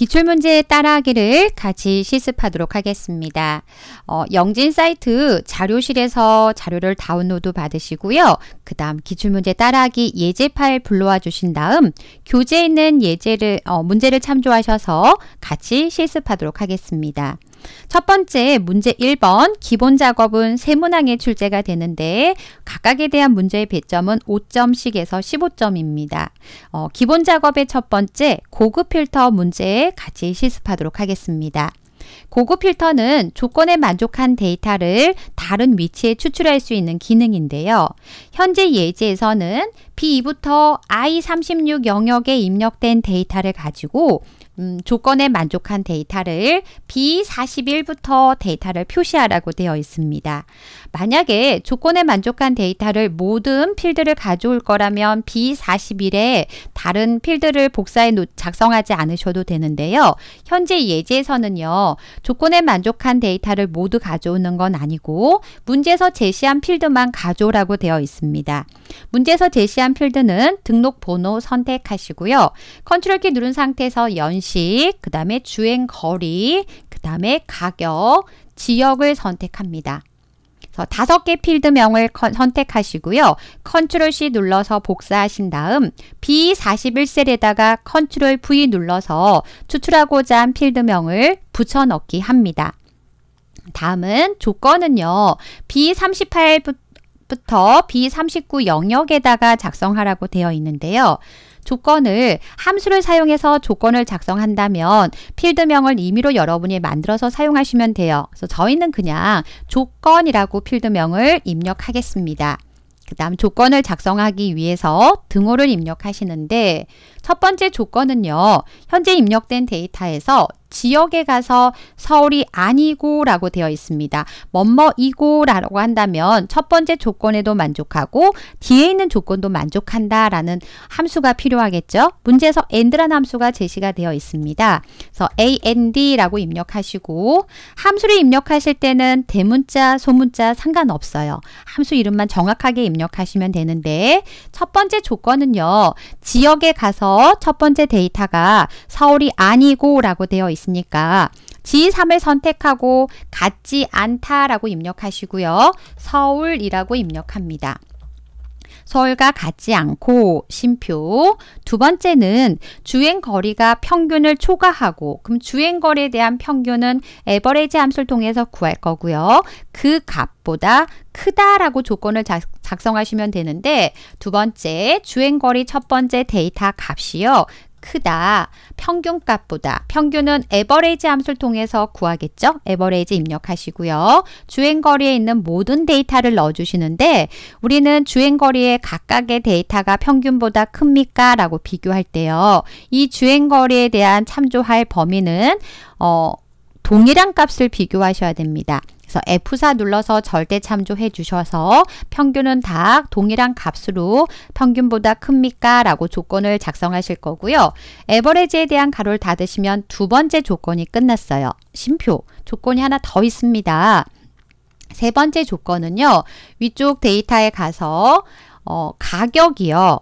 기출문제 따라하기를 같이 실습하도록 하겠습니다. 어, 영진 사이트 자료실에서 자료를 다운로드 받으시고요. 그 다음 기출문제 따라하기 예제 파일 불러와 주신 다음 교재에 있는 예제를, 어, 문제를 참조하셔서 같이 실습하도록 하겠습니다. 첫 번째 문제 1번 기본 작업은 세 문항에 출제가 되는데 각각에 대한 문제의 배점은 5점씩에서 15점입니다. 어, 기본 작업의 첫 번째 고급 필터 문제 같이 실습하도록 하겠습니다. 고급 필터는 조건에 만족한 데이터를 다른 위치에 추출할 수 있는 기능인데요. 현재 예제에서는 B2부터 I36 영역에 입력된 데이터를 가지고 음, 조건에 만족한 데이터를 B41부터 데이터를 표시하라고 되어 있습니다. 만약에 조건에 만족한 데이터를 모든 필드를 가져올 거라면 B41에 다른 필드를 복사해 작성하지 않으셔도 되는데요. 현재 예제에서는요. 조건에 만족한 데이터를 모두 가져오는 건 아니고 문제에서 제시한 필드만 가져오라고 되어 있습니다. 문제에서 제시한 필드는 등록 번호 선택하시고요. 컨트롤 키 누른 상태에서 연식, 그 다음에 주행 거리, 그 다음에 가격, 지역을 선택합니다. 그래서 어, 다섯 개 필드명을 컨, 선택하시고요. 컨트롤 C 눌러서 복사하신 다음 B41셀에다가 컨트롤 V 눌러서 추출하고자 한 필드명을 붙여넣기 합니다. 다음은 조건은요. B38부터 B39 영역에다가 작성하라고 되어 있는데요. 조건을 함수를 사용해서 조건을 작성한다면 필드명을 임의로 여러분이 만들어서 사용하시면 돼요. 그래서 저희는 그냥 조건이라고 필드명을 입력하겠습니다. 그 다음 조건을 작성하기 위해서 등호를 입력하시는데 첫 번째 조건은요. 현재 입력된 데이터에서 지역에 가서 서울이 아니고 라고 되어 있습니다. 뭐뭐이고 라고 한다면 첫 번째 조건에도 만족하고 뒤에 있는 조건도 만족한다 라는 함수가 필요하겠죠. 문제에서 and라는 함수가 제시가 되어 있습니다. 그래서 and라고 입력하시고 함수를 입력하실 때는 대문자, 소문자 상관없어요. 함수 이름만 정확하게 입력하시면 되는데 첫 번째 조건은요. 지역에 가서 첫 번째 데이터가 서울이 아니고 라고 되어 있으니까 G3을 선택하고 같지 않다라고 입력하시고요. 서울이라고 입력합니다. 서울과 같지 않고 심표. 두 번째는 주행 거리가 평균을 초과하고 그럼 주행 거리에 대한 평균은 에버레이지 함수를 통해서 구할 거고요. 그 값보다 크다라고 조건을 작, 성하시면 되는데 두 번째 주행 거리 첫 번째 데이터 값이요. 크다. 평균값보다. 평균은 에버레이지 함수를 통해서 구하겠죠? 에버레이지 입력하시고요. 주행거리에 있는 모든 데이터를 넣어주시는데 우리는 주행거리에 각각의 데이터가 평균보다 큽니까? 라고 비교할 때요. 이 주행거리에 대한 참조할 범위는 어, 동일한 값을 비교하셔야 됩니다. 그래서 F4 눌러서 절대 참조해 주셔서 평균은 다 동일한 값으로 평균보다 큽니까? 라고 조건을 작성하실 거고요. 에버레지에 대한 가로를 닫으시면 두 번째 조건이 끝났어요. 심표 조건이 하나 더 있습니다. 세 번째 조건은요. 위쪽 데이터에 가서 어, 가격이요.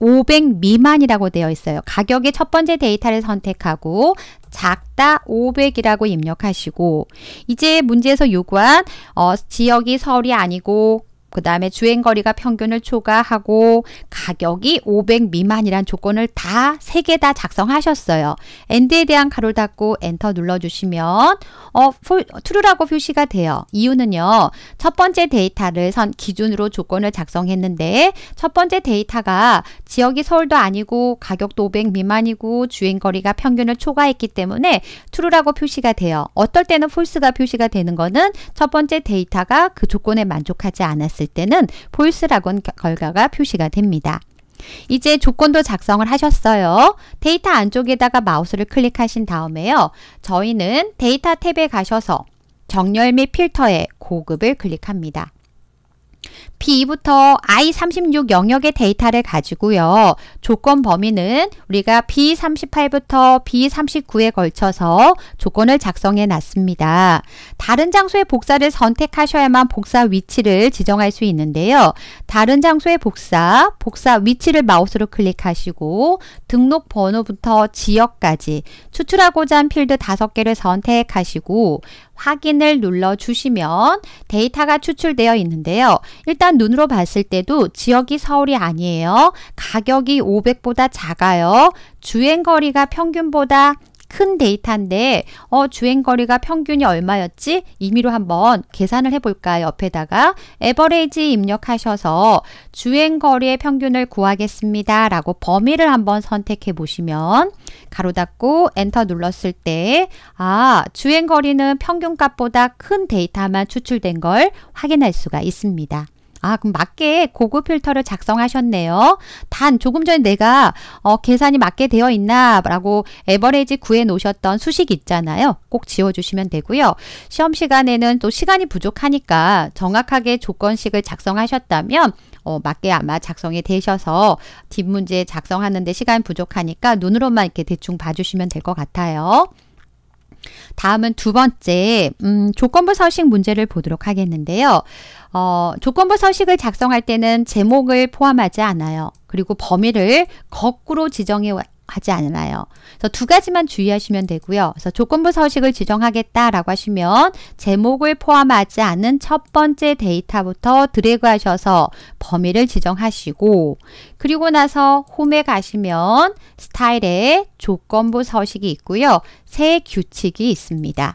500 미만이라고 되어 있어요. 가격의 첫 번째 데이터를 선택하고 작다 500이라고 입력하시고 이제 문제에서 요구한 어, 지역이 서울이 아니고 그 다음에 주행거리가 평균을 초과하고 가격이 500 미만이란 조건을 다 세 개 다 작성하셨어요. 엔드에 대한 가로 닫고 엔터 눌러주시면 어, 풀, 트루라고 표시가 돼요. 이유는요. 첫 번째 데이터를 선 기준으로 조건을 작성했는데 첫 번째 데이터가 지역이 서울도 아니고 가격도 500 미만이고 주행거리가 평균을 초과했기 때문에 트루라고 표시가 돼요. 어떨 때는 폴스가 표시가 되는 거는 첫 번째 데이터가 그 조건에 만족하지 않았어요. 봤을 때는 볼스라곤 결과가 표시가 됩니다. 이제 조건도 작성을 하셨어요. 데이터 안쪽에다가 마우스를 클릭하신 다음에요. 저희는 데이터 탭에 가셔서 정렬 및 필터의 고급을 클릭합니다. b 부터 I36 영역의 데이터를 가지고요. 조건 범위는 우리가 B38부터 B39에 걸쳐서 조건을 작성해 놨습니다. 다른 장소의 복사를 선택하셔야만 복사 위치를 지정할 수 있는데요. 다른 장소의 복사, 복사 위치를 마우스로 클릭하시고 등록 번호부터 지역까지 추출하고자 한 필드 5개를 선택하시고 확인을 눌러주시면 데이터가 추출되어 있는데요. 일단 눈으로 봤을 때도 지역이 서울이 아니에요. 가격이 500보다 작아요. 주행거리가 평균보다 큰 데이터인데 어, 주행거리가 평균이 얼마였지? 임의로 한번 계산을 해볼까요? 옆에다가 에버레이지 입력하셔서 주행거리의 평균을 구하겠습니다. 라고 범위를 한번 선택해 보시면 가로 닫고 엔터 눌렀을 때 아, 주행거리는 평균값보다 큰 데이터만 추출된 걸 확인할 수가 있습니다. 아, 그럼 맞게 고급 필터를 작성하셨네요. 단 조금 전에 내가 어, 계산이 맞게 되어 있나라고 에버레이지 구해 놓으셨던 수식 있잖아요. 꼭 지워주시면 되고요. 시험 시간에는 또 시간이 부족하니까 정확하게 조건식을 작성하셨다면 어, 맞게 아마 작성이 되셔서 뒷문제 작성하는데 시간 부족하니까 눈으로만 이렇게 대충 봐주시면 될 것 같아요. 다음은 두 번째 음, 조건부 서식 문제를 보도록 하겠는데요. 어, 조건부 서식을 작성할 때는 제목을 포함하지 않아요. 그리고 범위를 거꾸로 지정해 하지 않아요. 그래서 두 가지만 주의하시면 되고요. 그래서 조건부 서식을 지정하겠다라고 하시면 제목을 포함하지 않은 첫 번째 데이터부터 드래그하셔서 범위를 지정하시고 그리고 나서 홈에 가시면 스타일에 조건부 서식이 있고요. 새 규칙이 있습니다.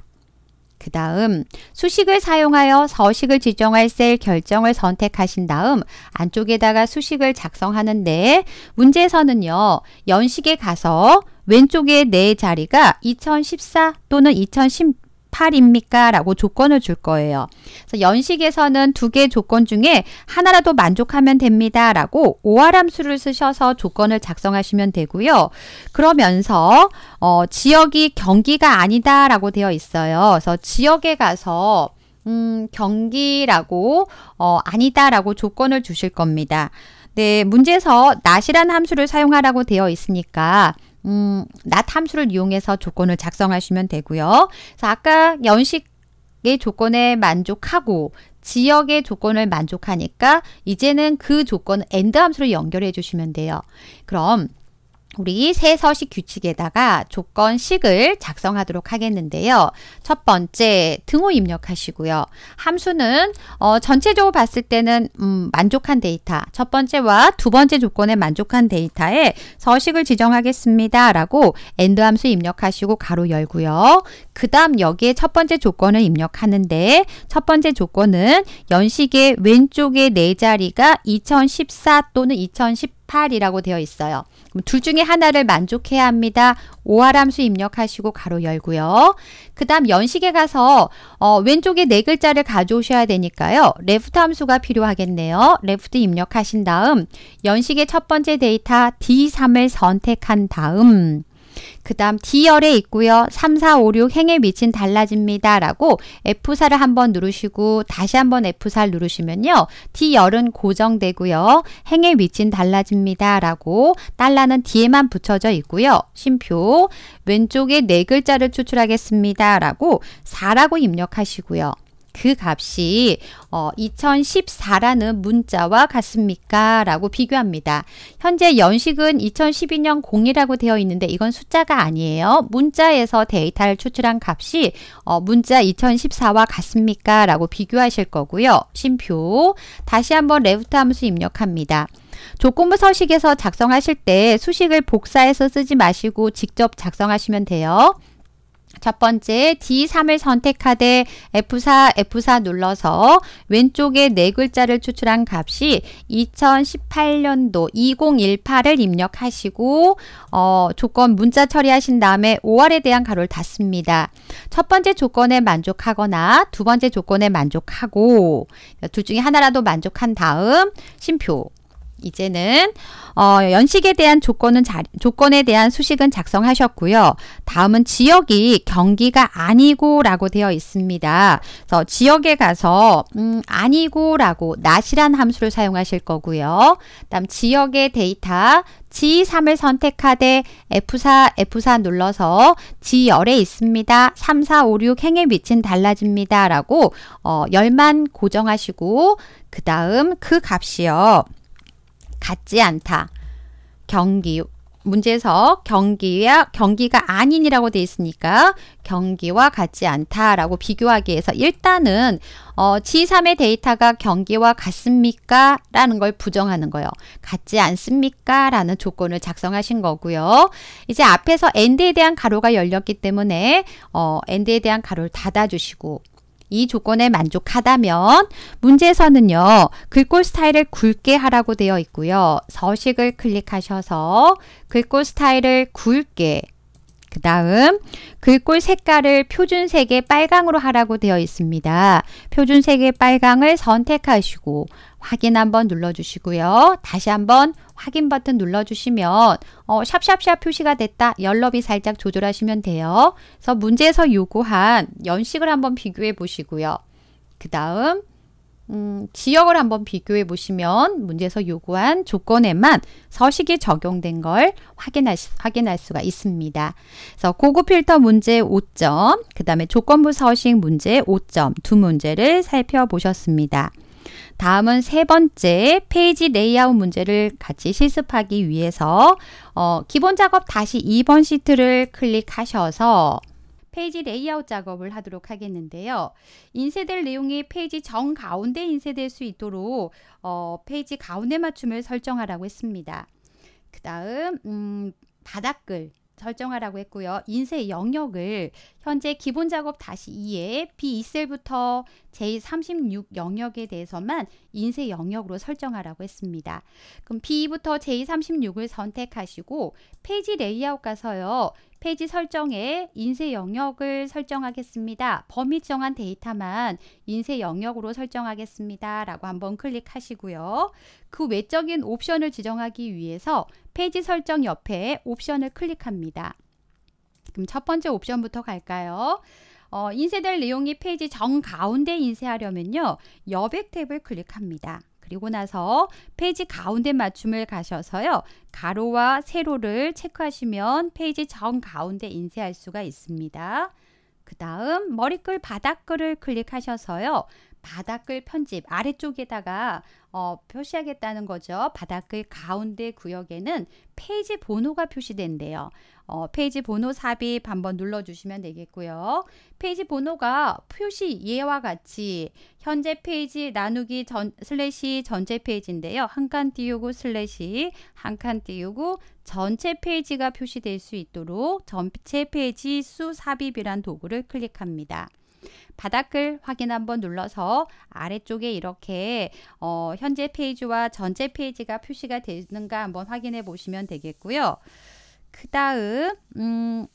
그 다음 수식을 사용하여 서식을 지정할 셀 결정을 선택하신 다음 안쪽에다가 수식을 작성하는데 문제에서는요. 연식에 가서 왼쪽에 내 네 자리가 2014 또는 2010 8입니까? 라고 조건을 줄 거예요. 그래서 연식에서는 두 개 조건 중에 하나라도 만족하면 됩니다. 라고 오아람수를 쓰셔서 조건을 작성하시면 되고요. 그러면서 어, 지역이 경기가 아니다 라고 되어 있어요. 그래서 지역에 가서 음, 경기라고 어, 아니다라고 조건을 주실 겁니다. 네, 문제에서 낫이란 함수를 사용하라고 되어 있으니까 음, 나 함수를 이용해서 조건을 작성하시면 되고요. 그래서 아까 연식의 조건에 만족하고 지역의 조건을 만족하니까 이제는 그 조건 엔드 함수를 연결해 주시면 돼요. 그럼 우리 세 서식 규칙에다가 조건식을 작성하도록 하겠는데요. 첫 번째 등호 입력하시고요. 함수는 어, 전체적으로 봤을 때는 음, 만족한 데이터 첫 번째와 두 번째 조건에 만족한 데이터에 서식을 지정하겠습니다. 라고 엔드 함수 입력하시고 가로 열고요. 그 다음 여기에 첫 번째 조건을 입력하는데 첫 번째 조건은 연식의 왼쪽에 네 자리가 2014 또는 2018이라고 되어 있어요. 그럼 둘 중에 하나를 만족해야 합니다. 오하람수 입력하시고 가로 열고요. 그 다음 연식에 가서 어, 왼쪽에 네 글자를 가져오셔야 되니까요. 레프트 함수가 필요하겠네요. 레프트 입력하신 다음 연식의 첫 번째 데이터 D3을 선택한 다음 그 다음 D열에 있고요. 3, 4, 5, 6 행에 미친 달라집니다. 라고 F4를 한번 누르시고 다시 한번 F4를 누르시면요. D열은 고정되고요. 행에 미친 달라집니다. 라고 달라는 d 에만 붙여져 있고요. 심표 왼쪽에 네 글자를 추출하겠습니다. 라고 4라고 입력하시고요. 그 값이 어, 2014라는 문자와 같습니까? 라고 비교합니다. 현재 연식은 2012년 0이라고 되어 있는데 이건 숫자가 아니에요. 문자에서 데이터를 추출한 값이 어, 문자 2014와 같습니까? 라고 비교하실 거고요. 심표 다시 한번 레프트 함수 입력합니다. 조건부 서식에서 작성하실 때 수식을 복사해서 쓰지 마시고 직접 작성하시면 돼요. 첫 번째 D3을 선택하되 F4, F4 눌러서 왼쪽에 네 글자를 추출한 값이 2018년도 2018을 입력하시고 어, 조건 문자 처리하신 다음에 5R에 대한 가로를 닫습니다. 첫 번째 조건에 만족하거나 두 번째 조건에 만족하고 네, 둘 중에 하나라도 만족한 다음 심표 이제는 어, 연식에 대한 조건은 자, 조건에 대한 수식은 작성하셨고요. 다음은 지역이 경기가 아니고라고 되어 있습니다. 그래서 지역에 가서 음, 아니고라고 낫이란 함수를 사용하실 거고요. 다음 지역의 데이터 G3을 선택하되 F4, F4 눌러서 G열에 있습니다. 3, 4, 5, 6 행의 위치 달라집니다. 라고 어, 열만 고정하시고 그 다음 그 값이요. 같지 않다. 경기 문제에서 경기와 경기가 아닌이라고 돼 있으니까 경기와 같지 않다라고 비교하기 위해서 일단은 어, G3의 데이터가 경기와 같습니까? 라는 걸 부정하는 거예요. 같지 않습니까? 라는 조건을 작성하신 거고요. 이제 앞에서 엔드에 대한 가로가 열렸기 때문에 어, 엔드에 대한 가로를 닫아주시고 이 조건에 만족하다면 문제에서는요. 글꼴 스타일을 굵게 하라고 되어 있고요. 서식을 클릭하셔서 글꼴 스타일을 굵게 그 다음 글꼴 색깔을 표준색의 빨강으로 하라고 되어 있습니다. 표준색의 빨강을 선택하시고 확인 한번 눌러주시고요. 다시 한번 확인 버튼 눌러주시면 어, 샵샵샵 표시가 됐다. 연럽이 살짝 조절하시면 돼요. 그래서 문제에서 요구한 연식을 한번 비교해 보시고요. 그 다음 음, 지역을 한번 비교해 보시면 문제에서 요구한 조건에만 서식이 적용된 걸 확인할, 확인할 수가 있습니다. 그래서 고급 필터 문제 5점, 그 다음에 조건부 서식 문제 5점 두 문제를 살펴보셨습니다. 다음은 세 번째 페이지 레이아웃 문제를 같이 실습하기 위해서 어, 기본 작업 다시 2번 시트를 클릭하셔서 페이지 레이아웃 작업을 하도록 하겠는데요. 인쇄될 내용이 페이지 정 가운데 인쇄될 수 있도록 어, 페이지 가운데 맞춤을 설정하라고 했습니다. 그 다음 음, 바닥글 설정하라고 했고요. 인쇄 영역을 현재 기본 작업 다시 2에 B2셀부터 J36 영역에 대해서만 인쇄 영역으로 설정하라고 했습니다. 그럼 B2부터 J36을 선택하시고 페이지 레이아웃 가서요. 페이지 설정에 인쇄 영역을 설정하겠습니다. 범위 정한 데이터만 인쇄 영역으로 설정하겠습니다. 라고 한번 클릭하시고요. 그 외적인 옵션을 지정하기 위해서 페이지 설정 옆에 옵션을 클릭합니다. 그럼 첫 번째 옵션부터 갈까요? 어, 인쇄될 내용이 페이지 정 가운데 인쇄하려면요. 여백 탭을 클릭합니다. 그리고 나서 페이지 가운데 맞춤을 가셔서요. 가로와 세로를 체크하시면 페이지 정 가운데 인쇄할 수가 있습니다. 그 다음 머리글 바닥글을 클릭하셔서요. 바닥글 편집 아래쪽에다가 어, 표시하겠다는 거죠. 바닥글 가운데 구역에는 페이지 번호가 표시된대요. 어, 페이지 번호 삽입 한번 눌러주시면 되겠고요. 페이지 번호가 표시 예와 같이 현재 페이지 나누기 전, 슬래시 전체 페이지인데요. 한 칸 띄우고 슬래시 한 칸 띄우고 전체 페이지가 표시될 수 있도록 전체 페이지 수 삽입이란 도구를 클릭합니다. 바닥을 확인 한번 눌러서 아래쪽에 이렇게 어, 현재 페이지와 전체 페이지가 표시가 되는가 한번 확인해 보시면 되겠고요. 그 다음 음,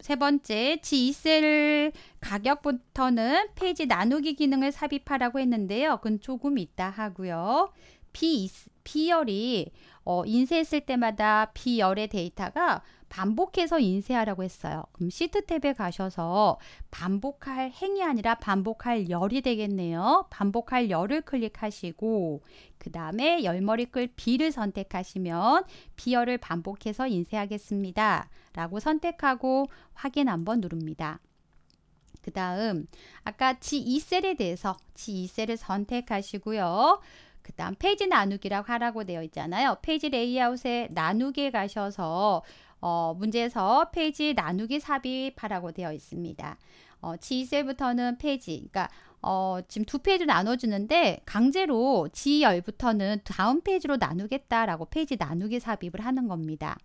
세 번째 G2셀 가격부터는 페이지 나누기 기능을 삽입하라고 했는데요. 그건 조금 있다 하고요. B, B열이 어, 인쇄했을 때마다 B열의 데이터가 반복해서 인쇄하라고 했어요. 그럼 시트 탭에 가셔서 반복할 행이 아니라 반복할 열이 되겠네요. 반복할 열을 클릭하시고 그 다음에 열머리 끌 B를 선택하시면 B열을 반복해서 인쇄하겠습니다. 라고 선택하고 확인 한번 누릅니다. 그 다음 아까 G2셀에 대해서 G2셀을 선택하시고요. 그 다음 페이지 나누기라고 하라고 되어 있잖아요. 페이지 레이아웃에 나누기에 가셔서 어, 문제에서 페이지 나누기 삽입하라고 되어 있습니다. 어, G7부터는 페이지, 그러니까 어, 지금 두 페이지로 나눠주는데 강제로 G10부터는 다음 페이지로 나누겠다라고 페이지 나누기 삽입을 하는 겁니다.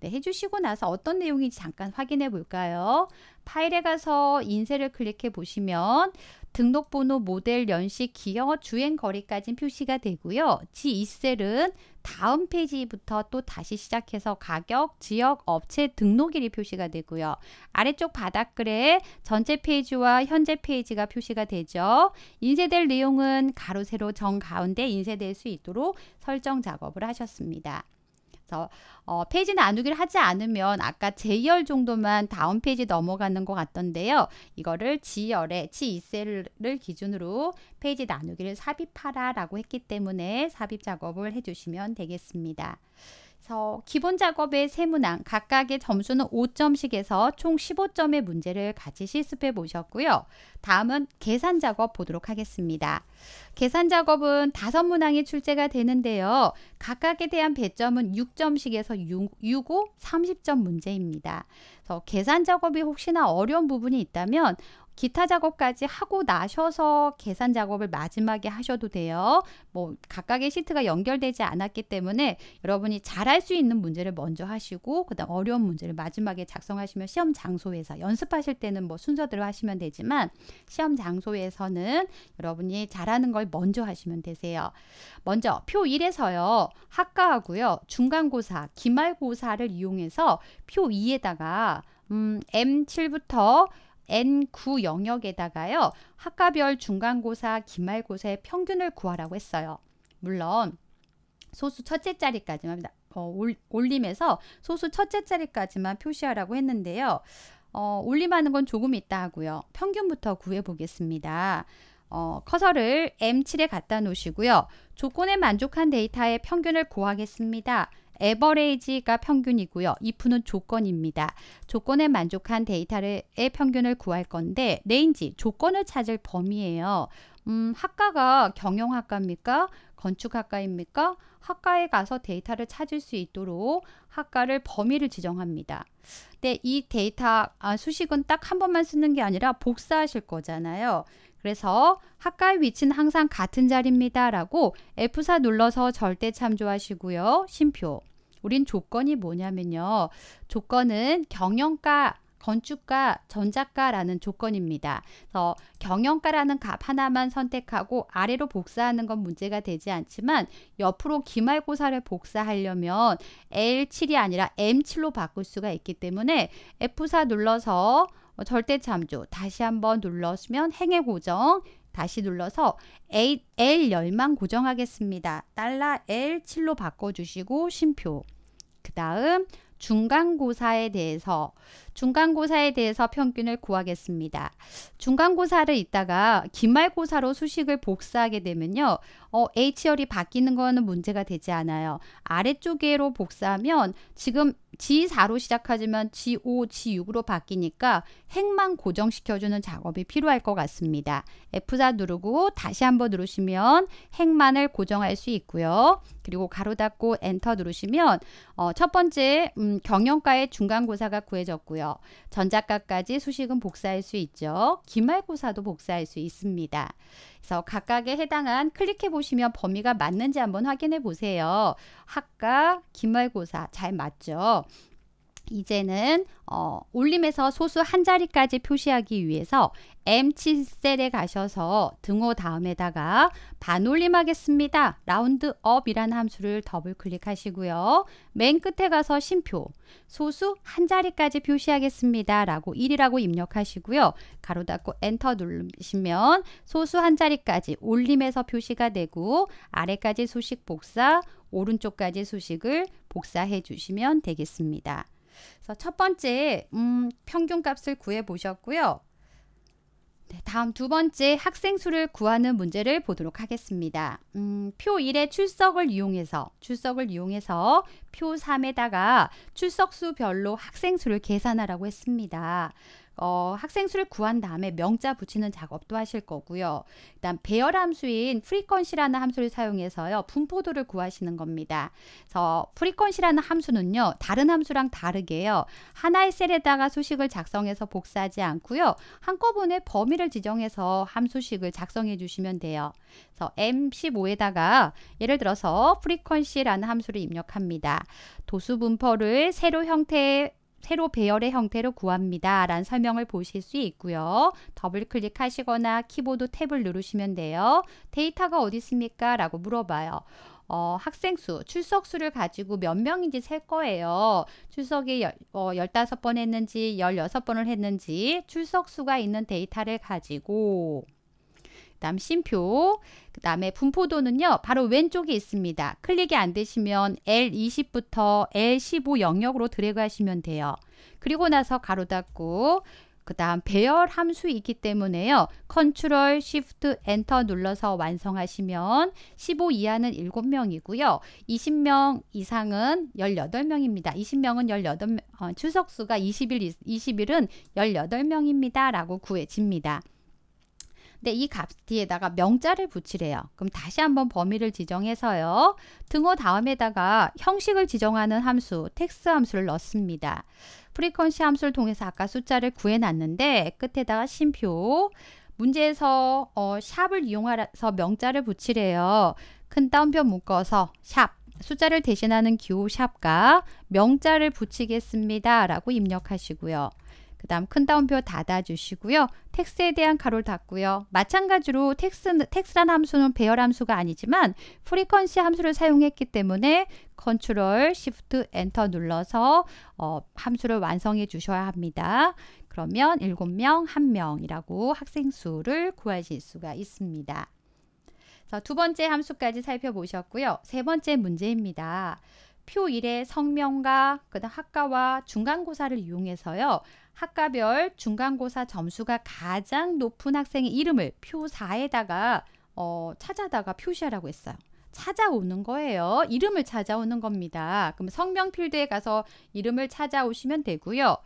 네, 해주시고 나서 어떤 내용인지 잠깐 확인해 볼까요? 파일에 가서 인쇄를 클릭해 보시면 등록번호, 모델, 연식, 기어, 주행 거리까지 표시가 되고요. G2셀은 다음 페이지부터 또 다시 시작해서 가격, 지역, 업체 등록일이 표시가 되고요. 아래쪽 바닥글에 전체 페이지와 현재 페이지가 표시가 되죠. 인쇄될 내용은 가로 세로 정 가운데 인쇄될 수 있도록 설정 작업을 하셨습니다. 그래서 어, 페이지 나누기를 하지 않으면 아까 제열 정도만 다음 페이지 넘어가는 것 같던데요. 이거를 지열에 지2셀을 기준으로 페이지 나누기를 삽입하라 라고 했기 때문에 삽입 작업을 해주시면 되겠습니다. 그래서 기본 작업의 세 문항 각각의 점수는 5점씩에서 총 15점의 문제를 같이 실습해 보셨고요. 다음은 계산 작업 보도록 하겠습니다. 계산 작업은 다섯 문항이 출제가 되는데요. 각각에 대한 배점은 6점씩에서 6, 5, 30점 문제입니다. 그래서 계산 작업이 혹시나 어려운 부분이 있다면 기타 작업까지 하고 나셔서 계산 작업을 마지막에 하셔도 돼요. 뭐 각각의 시트가 연결되지 않았기 때문에 여러분이 잘 할 수 있는 문제를 먼저 하시고 그다음 어려운 문제를 마지막에 작성하시면 시험 장소에서 연습하실 때는 뭐 순서대로 하시면 되지만 시험 장소에서는 여러분이 잘하는 걸 먼저 하시면 되세요. 먼저 표 1에서요. 학과하고요. 중간고사, 기말고사를 이용해서 표 2에다가 음, M7부터 N9 영역에다가요. 학과별 중간고사, 기말고사의 평균을 구하라고 했어요. 물론 소수 첫째 자리까지만 어, 올림에서 소수 첫째 자리까지만 표시하라고 했는데요. 어, 올림하는 건 조금 있다 하고요. 평균부터 구해 보겠습니다. 어, 커서를 M7에 갖다 놓으시고요. 조건에 만족한 데이터의 평균을 구하겠습니다. 에버레이지가 평균이고요. 이프는 조건입니다. 조건에 만족한 데이터의 평균을 구할 건데 레인지, 조건을 찾을 범위예요. 음, 학과가 경영학과입니까? 건축학과입니까? 학과에 가서 데이터를 찾을 수 있도록 학과를 범위를 지정합니다. 근데 이 데이터 아, 수식은 딱 한 번만 쓰는 게 아니라 복사하실 거잖아요. 그래서 학과의 위치는 항상 같은 자리입니다. 라고 F4 눌러서 절대 참조하시고요. 심표 우린 조건이 뭐냐면요. 조건은 경영가, 건축가, 전작가라는 조건입니다. 그래서 경영가라는 값 하나만 선택하고 아래로 복사하는 건 문제가 되지 않지만 옆으로 기말고사를 복사하려면 L7이 아니라 M7로 바꿀 수가 있기 때문에 F4 눌러서 절대참조 다시 한번 눌러주면 행의고정 다시 눌러서 A, l 1만 고정하겠습니다. 달러 L7로 바꿔주시고 쉼표. 그 다음 중간고사에 대해서 중간고사에 대해서 평균을 구하겠습니다. 중간고사를 있다가 기말고사로 수식을 복사하게 되면요. 어, H열이 바뀌는 거는 문제가 되지 않아요. 아래쪽으로 복사하면 지금 G4로 시작하지만 G5, G6으로 바뀌니까 행만 고정시켜주는 작업이 필요할 것 같습니다. F4 누르고 다시 한번 누르시면 행만을 고정할 수 있고요. 그리고 가로 닫고 엔터 누르시면 어, 첫 번째 음, 경영과의 중간고사가 구해졌고요. 있고요. 전작가까지 수식은 복사할 수 있죠. 기말고사도 복사할 수 있습니다. 그래서 각각에 해당한 클릭해 보시면 범위가 맞는지 한번 확인해 보세요. 학과, 기말고사 잘 맞죠? 이제는 어, 올림에서 소수 한 자리까지 표시하기 위해서 M7셀에 가셔서 등호 다음에다가 반올림 하겠습니다. 라운드업이라는 함수를 더블 클릭하시고요. 맨 끝에 가서 심표 소수 한 자리까지 표시하겠습니다. 라고 1이라고 입력하시고요. 가로 닫고 엔터 누르시면 소수 한 자리까지 올림에서 표시가 되고 아래까지 수식 복사 오른쪽까지 수식을 복사해 주시면 되겠습니다. 그래서 첫 번째 음, 평균값을 구해 보셨고요. 네, 다음 두 번째 학생 수를 구하는 문제를 보도록 하겠습니다. 음, 표 1의 출석을 이용해서 출석을 이용해서 표 3에다가 출석수별로 학생수를 계산하라고 했습니다. 어, 학생수를 구한 다음에 명자 붙이는 작업도 하실 거고요. 일단 배열 함수인 프리퀀시라는 함수를 사용해서요. 분포도를 구하시는 겁니다. 그래서 프리퀀시라는 함수는요. 다른 함수랑 다르게요. 하나의 셀에다가 수식을 작성해서 복사하지 않고요. 한꺼번에 범위를 지정해서 함수식을 작성해 주시면 돼요. 그래서 M15에다가 예를 들어서 프리퀀시라는 함수를 입력합니다. 도수 분포를 세로 형태의 세로 배열의 형태로 구합니다. 라는 설명을 보실 수 있고요. 더블 클릭하시거나 키보드 탭을 누르시면 돼요. 데이터가 어디 있습니까? 라고 물어봐요. 어, 학생 수, 출석 수를 가지고 몇 명인지 셀 거예요. 출석이 열, 어, 15번 했는지 16번을 했는지 출석 수가 있는 데이터를 가지고 그다음 심표, 그다음에 분포도는요. 바로 왼쪽에 있습니다. 클릭이 안 되시면 L20부터 L15 영역으로 드래그 하시면 돼요. 그리고 나서 가로 닫고 그 다음 배열 함수 있기 때문에요. 컨트롤 쉬프트 엔터 눌러서 완성하시면 15 이하는 7명이고요. 20명 이상은 18명입니다. 20명은 1 8 어, 추석수가 20일, 20일은 18명입니다. 라고 구해집니다. 근데 이 값 뒤에다가 명자를 붙이래요. 그럼 다시 한번 범위를 지정해서요. 등호 다음에다가 형식을 지정하는 함수, 텍스 함수를 넣습니다. 프리퀀시 함수를 통해서 아까 숫자를 구해놨는데 끝에다가 심표 문제에서 어, 샵을 이용해서 명자를 붙이래요. 큰 따옴표 묶어서 샵 숫자를 대신하는 기호 샵과 명자를 붙이겠습니다. 라고 입력하시고요. 그 다음 큰 따옴표 닫아주시고요. 텍스에 대한 가로를 닫고요. 마찬가지로 텍스, 텍스란 함수는 배열 함수가 아니지만 프리퀀시 함수를 사용했기 때문에 컨트롤, 시프트, 엔터 눌러서 어, 함수를 완성해 주셔야 합니다. 그러면 7명, 1명이라고 학생 수를 구하실 수가 있습니다. 자, 두 번째 함수까지 살펴보셨고요. 세 번째 문제입니다. 표 1의 성명과 그다음 학과와 중간고사를 이용해서요. 학과별 중간고사 점수가 가장 높은 학생의 이름을 표4에다가 어, 찾아다가 표시하라고 했어요. 찾아오는 거예요. 이름을 찾아오는 겁니다. 그럼 성명 필드에 가서 이름을 찾아오시면 되고요.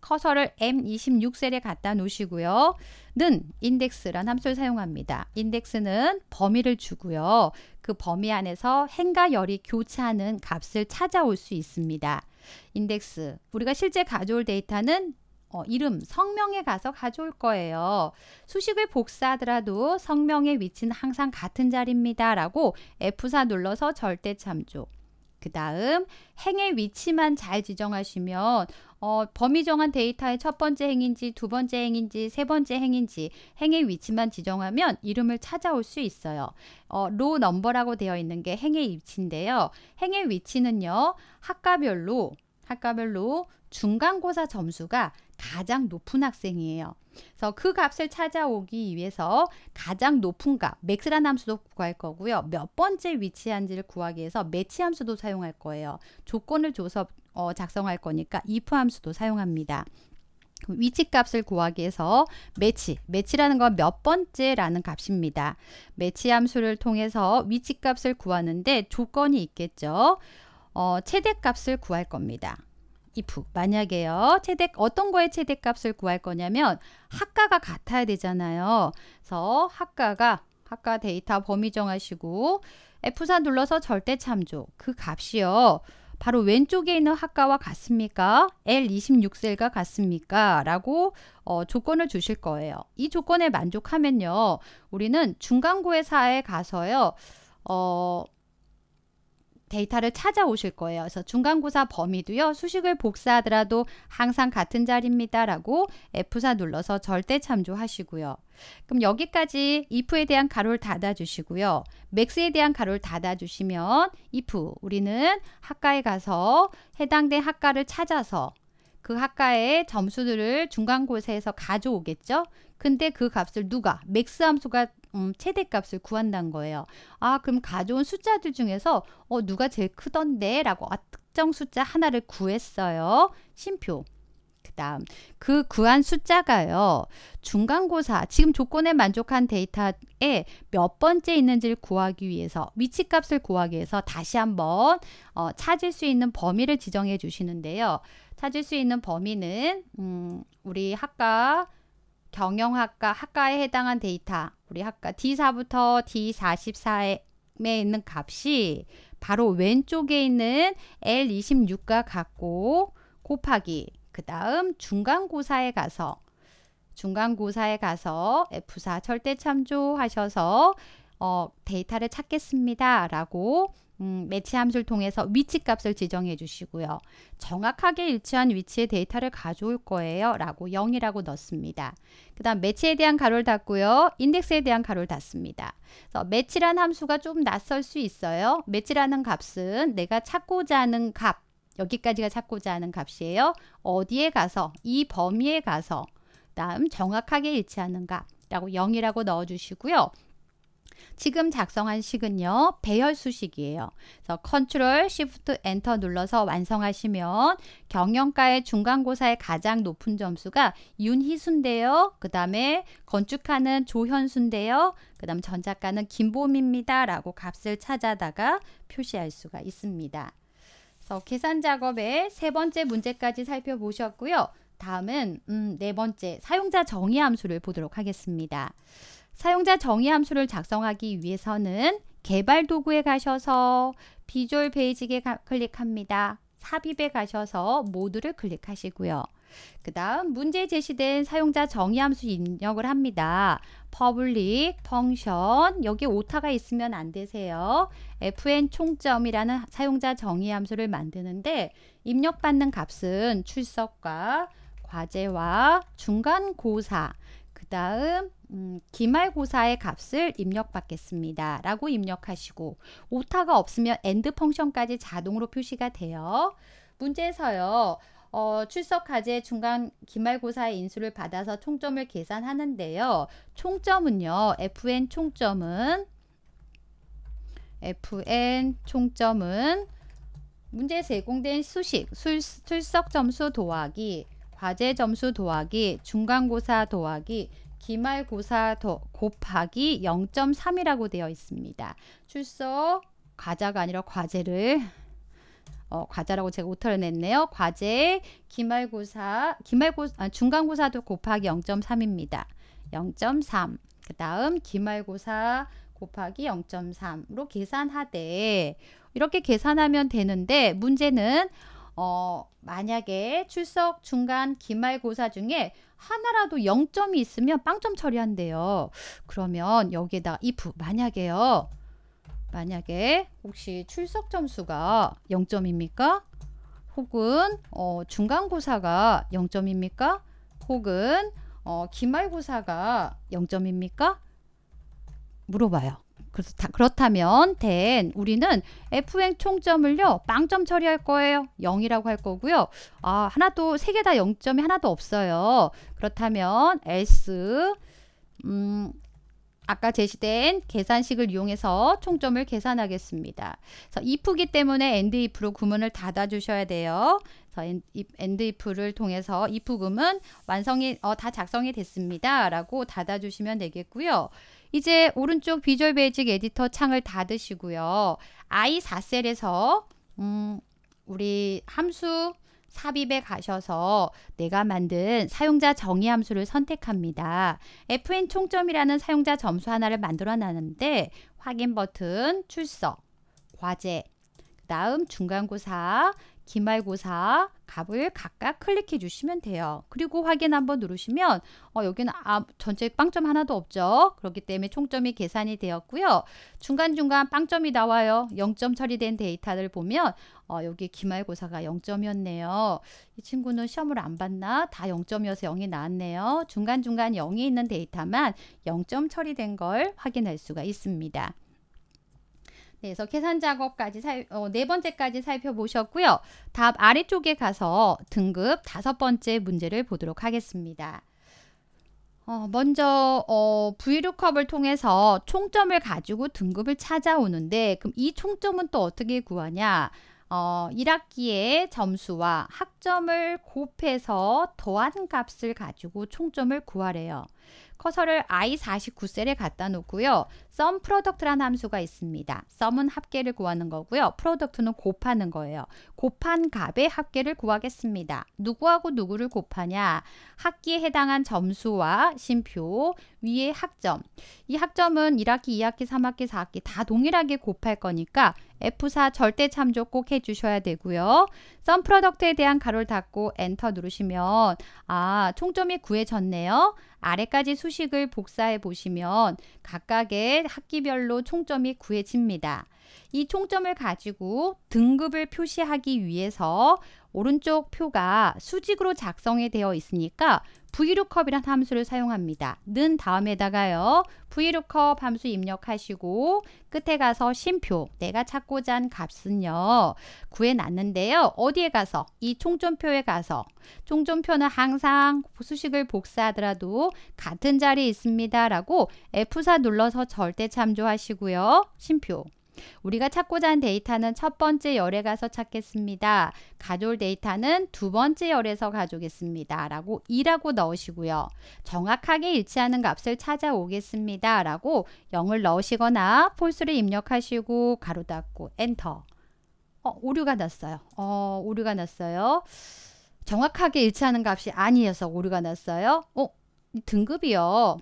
커서를 M26셀에 갖다 놓으시고요. 는 인덱스란 함수를 사용합니다. 인덱스는 범위를 주고요. 그 범위 안에서 행과 열이 교차하는 값을 찾아올 수 있습니다. 인덱스 우리가 실제 가져올 데이터는 어, 이름, 성명에 가서 가져올 거예요. 수식을 복사하더라도 성명의 위치는 항상 같은 자리입니다. 라고 F4 눌러서 절대 참조. 그 다음 행의 위치만 잘 지정하시면 어, 범위 정한 데이터의 첫 번째 행인지 두 번째 행인지 세 번째 행인지 행의 위치만 지정하면 이름을 찾아올 수 있어요. 어, 로 넘버라고 되어 있는 게 행의 위치인데요. 행의 위치는요. 학과별로 학과별로 중간고사 점수가 가장 높은 학생이에요. 그래서 그 값을 찾아오기 위해서 가장 높은 값, 맥스란 함수도 구할 거고요. 몇 번째 위치한지를 구하기 위해서 매치 함수도 사용할 거예요. 조건을 줘서 어, 작성할 거니까 if 함수도 사용합니다. 위치값을 구하기 위해서 매치, 매치라는 건 몇 번째라는 값입니다. 매치 함수를 통해서 위치값을 구하는데 조건이 있겠죠. 어, 최대값을 구할 겁니다. if 만약에요. 최대 어떤 거에 최대값을 구할 거냐면 학과가 같아야 되잖아요. 그래서 학과가 학과 데이터 범위 정하시고 F4 눌러서 절대 참조 그 값이요. 바로 왼쪽에 있는 학과와 같습니까? L26셀과 같습니까? 라고 어, 조건을 주실 거예요. 이 조건에 만족하면요. 우리는 중간고의 사에 가서요. 어, 데이터를 찾아오실 거예요. 그래서 중간고사 범위도요. 수식을 복사하더라도 항상 같은 자리입니다. 라고 F4 눌러서 절대 참조하시고요. 그럼 여기까지 if에 대한 가로를 닫아주시고요. max에 대한 가로를 닫아주시면 if 우리는 학과에 가서 해당된 학과를 찾아서 그 학과의 점수들을 중간고사에서 가져오겠죠. 근데 그 값을 누가 맥스 함수가 음, 최대값을 구한다는 거예요. 아 그럼 가져온 숫자들 중에서 어 누가 제일 크던데 라고 아, 특정 숫자 하나를 구했어요. 심표 그 다음 그 구한 숫자가요 중간고사 지금 조건에 만족한 데이터에 몇 번째 있는지를 구하기 위해서 위치값을 구하기 위해서 다시 한번 어, 찾을 수 있는 범위를 지정해 주시는데요 찾을 수 있는 범위는 음, 우리 학과 경영학과 학과에 해당한 데이터 우리 아까 D4부터 D44에 있는 값이 바로 왼쪽에 있는 L26과 같고 곱하기 그 다음 중간고사에 가서 중간고사에 가서 F4 절대참조 하셔서 어, 데이터를 찾겠습니다 라고 음, 매치 함수를 통해서 위치값을 지정해 주시고요. 정확하게 일치한 위치의 데이터를 가져올 거예요. 라고 0이라고 넣습니다. 그 다음 매치에 대한 가로를 닫고요. 인덱스에 대한 가로를 닫습니다. 그래서 매치란 함수가 좀 낯설 수 있어요. 매치라는 값은 내가 찾고자 하는 값 여기까지가 찾고자 하는 값이에요. 어디에 가서 이 범위에 가서 다음 정확하게 일치하는 값 라고 0이라고 넣어주시고요. 지금 작성한 식은요. 배열 수식이에요. 그래서 컨트롤 시프트 엔터 눌러서 완성하시면 경영가의 중간고사의 가장 높은 점수가 윤희순데요. 그 다음에 건축하는 조현순데요. 그 다음 전작가는 김봄입니다. 라고 값을 찾아다가 표시할 수가 있습니다. 그래서 계산 작업의 세 번째 문제까지 살펴보셨고요. 다음은 음, 네 번째 사용자 정의 함수를 보도록 하겠습니다. 사용자 정의 함수를 작성하기 위해서는 개발 도구에 가셔서 비주얼 베이직에 가, 클릭합니다. 삽입에 가셔서 모두를 클릭하시고요. 그 다음 문제 제시된 사용자 정의 함수 입력을 합니다. public, function, 여기 오타가 있으면 안 되세요. fn 총점이라는 사용자 정의 함수를 만드는데 입력받는 값은 출석과 과제와 중간고사, 그 다음 음, 기말고사의 값을 입력받겠습니다. 라고 입력하시고 오타가 없으면 엔드 펑션까지 자동으로 표시가 돼요. 문제에서요. 어, 출석 과제 중간 기말고사의 인수를 받아서 총점을 계산하는데요. 총점은요. FN 총점은 FN 총점은 문제 제공된 수식, 술, 출석 점수 도하기, 과제 점수 도하기, 중간고사 도하기, 기말고사 더 곱하기 0.3이라고 되어 있습니다. 출석 과자가 아니라 과제를 어, 과자라고 제가 오타를 냈네요. 과제 기말고사 기말고 아, 중간고사도 곱하기 0.3입니다. 0.3. 그다음 기말고사 곱하기 0.3로 계산하되 이렇게 계산하면 되는데 문제는 어, 만약에 출석 중간 기말고사 중에 하나라도 0점이 있으면 빵점 처리한대요. 그러면 여기에다 if 만약에요. 만약에 혹시 출석 점수가 0점입니까? 혹은 어, 중간고사가 0점입니까? 혹은 어, 기말고사가 0점입니까? 물어봐요. 그렇다, 그렇다면 된 우리는 F행 총점을요. 0점 처리할 거예요. 0이라고 할 거고요. 아 하나도 세 개 다 0점이 하나도 없어요. 그렇다면 S 음, 아까 제시된 계산식을 이용해서 총점을 계산하겠습니다. 그래서 if기 때문에 and if로 구문을 닫아 주셔야 돼요. and if를 통해서 if 구문 완성이 어, 다 작성이 됐습니다라고 닫아 주시면 되겠고요. 이제 오른쪽 비주얼 베이직 에디터 창을 닫으시고요. I4셀에서 음, 우리 함수 삽입에 가셔서 내가 만든 사용자 정의 함수를 선택합니다. fn 총점이라는 사용자 점수 하나를 만들어 놨는데 확인 버튼, 출석, 과제, 다음 중간고사, 기말고사 값을 각각 클릭해 주시면 돼요. 그리고 확인 한번 누르시면 어, 여기는 아, 전체 빵점 하나도 없죠. 그렇기 때문에 총점이 계산이 되었고요. 중간중간 빵점이 나와요. 0점 처리된 데이터를 보면 어, 여기 기말고사가 0점이었네요. 이 친구는 시험을 안 봤나? 다 0점이어서 0이 나왔네요. 중간중간 0이 있는 데이터만 0점 처리된 걸 확인할 수가 있습니다. 그래서 계산 작업까지 살, 어, 네 번째까지 살펴보셨고요. 답 아래쪽에 가서 등급 다섯 번째 문제를 보도록 하겠습니다. 어, 먼저 어, 브이 o 컵을 통해서 총점을 가지고 등급을 찾아오는데 그럼 이 총점은 또 어떻게 구하냐? 어, 1학기의 점수와 학점을 곱해서 더한 값을 가지고 총점을 구하래요. 커서를 i49셀에 갖다 놓고요. sum product라는 함수가 있습니다. sum은 합계를 구하는 거고요. product는 곱하는 거예요. 곱한 값의 합계를 구하겠습니다. 누구하고 누구를 곱하냐? 학기에 해당한 점수와 심표, 위에 학점. 이 학점은 1학기, 2학기, 3학기, 4학기 다 동일하게 곱할 거니까 F4 절대 참조 꼭 해주셔야 되고요. 썸 프로덕트에 대한 가로를 닫고 엔터 누르시면 아 총점이 구해졌네요. 아래까지 수식을 복사해 보시면 각각의 학기별로 총점이 구해집니다. 이 총점을 가지고 등급을 표시하기 위해서 오른쪽 표가 수직으로 작성이 되어 있으니까 VLOOKUP이란 함수를 사용합니다. 는 다음에다가요. VLOOKUP 함수 입력하시고 끝에 가서 심표 내가 찾고자 한 값은요. 구해놨는데요. 어디에 가서? 이 총점표에 가서 총점표는 항상 수식을 복사하더라도 같은 자리에 있습니다. 라고 F4 눌러서 절대 참조하시고요. 심표 우리가 찾고자 한 데이터는 첫 번째 열에 가서 찾겠습니다. 가져올 데이터는 두 번째 열에서 가져오겠습니다. 라고 2라고 넣으시고요. 정확하게 일치하는 값을 찾아오겠습니다. 라고 0을 넣으시거나 폴스를 입력하시고 가로 닫고 엔터 어, 오류가 났어요. 어, 오류가 났어요. 정확하게 일치하는 값이 아니어서 오류가 났어요. 어, 등급이요.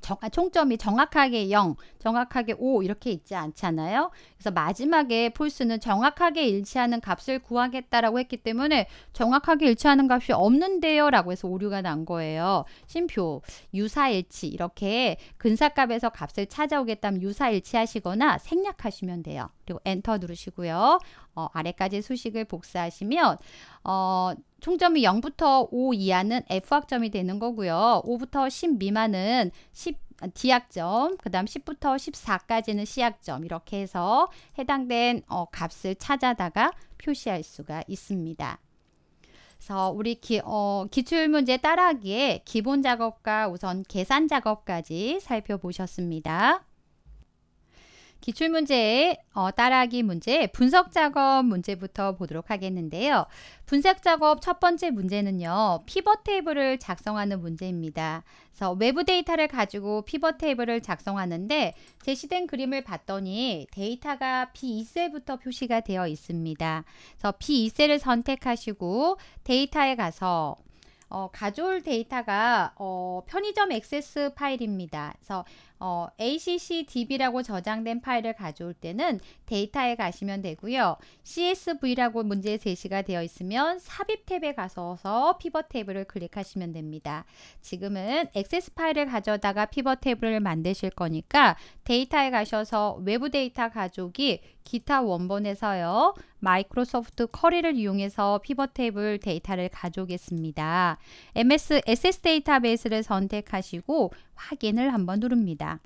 정, 아, 총점이 정확하게 0, 정확하게 5 이렇게 있지 않잖아요. 그래서 마지막에 폴스는 정확하게 일치하는 값을 구하겠다라고 했기 때문에 정확하게 일치하는 값이 없는데요 라고 해서 오류가 난 거예요. 심표 유사일치 이렇게 근사값에서 값을 찾아오겠다면 유사일치 하시거나 생략하시면 돼요. 그리고 엔터 누르시고요. 어, 아래까지 수식을 복사하시면 어, 총점이 0부터 5 이하는 F학점이 되는 거고요. 5부터 10 미만은 10 d 학점그 다음 10부터 14까지는 c 학점 이렇게 해서 해당된 어, 값을 찾아다가 표시할 수가 있습니다. 그래서 우리 기, 어, 기출문제 따라하기에 기본 작업과 우선 계산 작업까지 살펴보셨습니다. 기출문제 어, 따라하기 문제 분석작업 문제부터 보도록 하겠는데요. 분석작업 첫 번째 문제는요. 피벗 테이블을 작성하는 문제입니다. 그래서 외부 데이터를 가지고 피벗 테이블을 작성하는데 제시된 그림을 봤더니 데이터가 B2셀부터 표시가 되어 있습니다. 그래서 B2셀을 선택하시고 데이터에 가서 어, 가져올 데이터가 어, 편의점 액세스 파일입니다. 그래서 어, ACCDB라고 저장된 파일을 가져올 때는 데이터에 가시면 되고요. CSV라고 문제 제시가 되어 있으면 삽입 탭에 가서서 피벗 테이블을 클릭하시면 됩니다. 지금은 액세스 파일을 가져다가 피벗 테이블을 만드실 거니까 데이터에 가셔서 외부 데이터 가져오기 기타 원본에서요. 마이크로소프트 커리를 이용해서 피벗 테이블 데이터를 가져오겠습니다. MS SS 데이터베이스를 선택하시고 확인을 한번 누릅니다.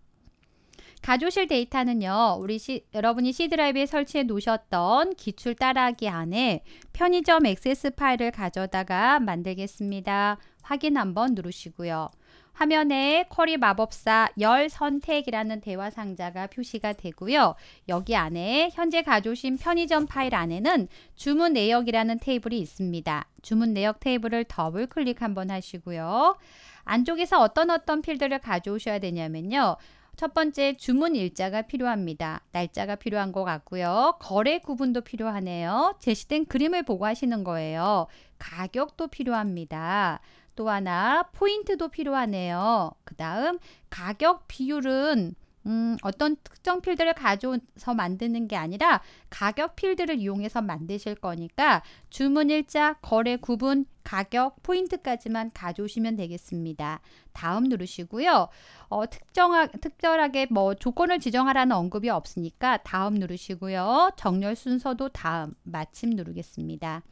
가져오실 데이터는요. 우리 시, 여러분이 C드라이브에 설치해 놓으셨던 기출 따라하기 안에 편의점 액세스 파일을 가져다가 만들겠습니다. 확인 한번 누르시고요. 화면에 커리 마법사 열 선택이라는 대화 상자가 표시가 되고요. 여기 안에 현재 가져오신 편의점 파일 안에는 주문 내역이라는 테이블이 있습니다. 주문 내역 테이블을 더블 클릭 한번 하시고요. 안쪽에서 어떤 어떤 필드를 가져오셔야 되냐면요. 첫 번째 주문 일자가 필요합니다. 날짜가 필요한 것 같고요. 거래 구분도 필요하네요. 제시된 그림을 보고 하시는 거예요. 가격도 필요합니다. 또 하나 포인트도 필요하네요. 그 다음 가격 비율은 음, 어떤 특정 필드를 가져서 만드는 게 아니라 가격 필드를 이용해서 만드실 거니까 주문 일자, 거래 구분, 가격, 포인트까지만 가져오시면 되겠습니다. 다음 누르시고요. 어, 특정하, 특별하게 뭐 조건을 지정하라는 언급이 없으니까 다음 누르시고요. 정렬 순서도 다음 마침 누르겠습니다.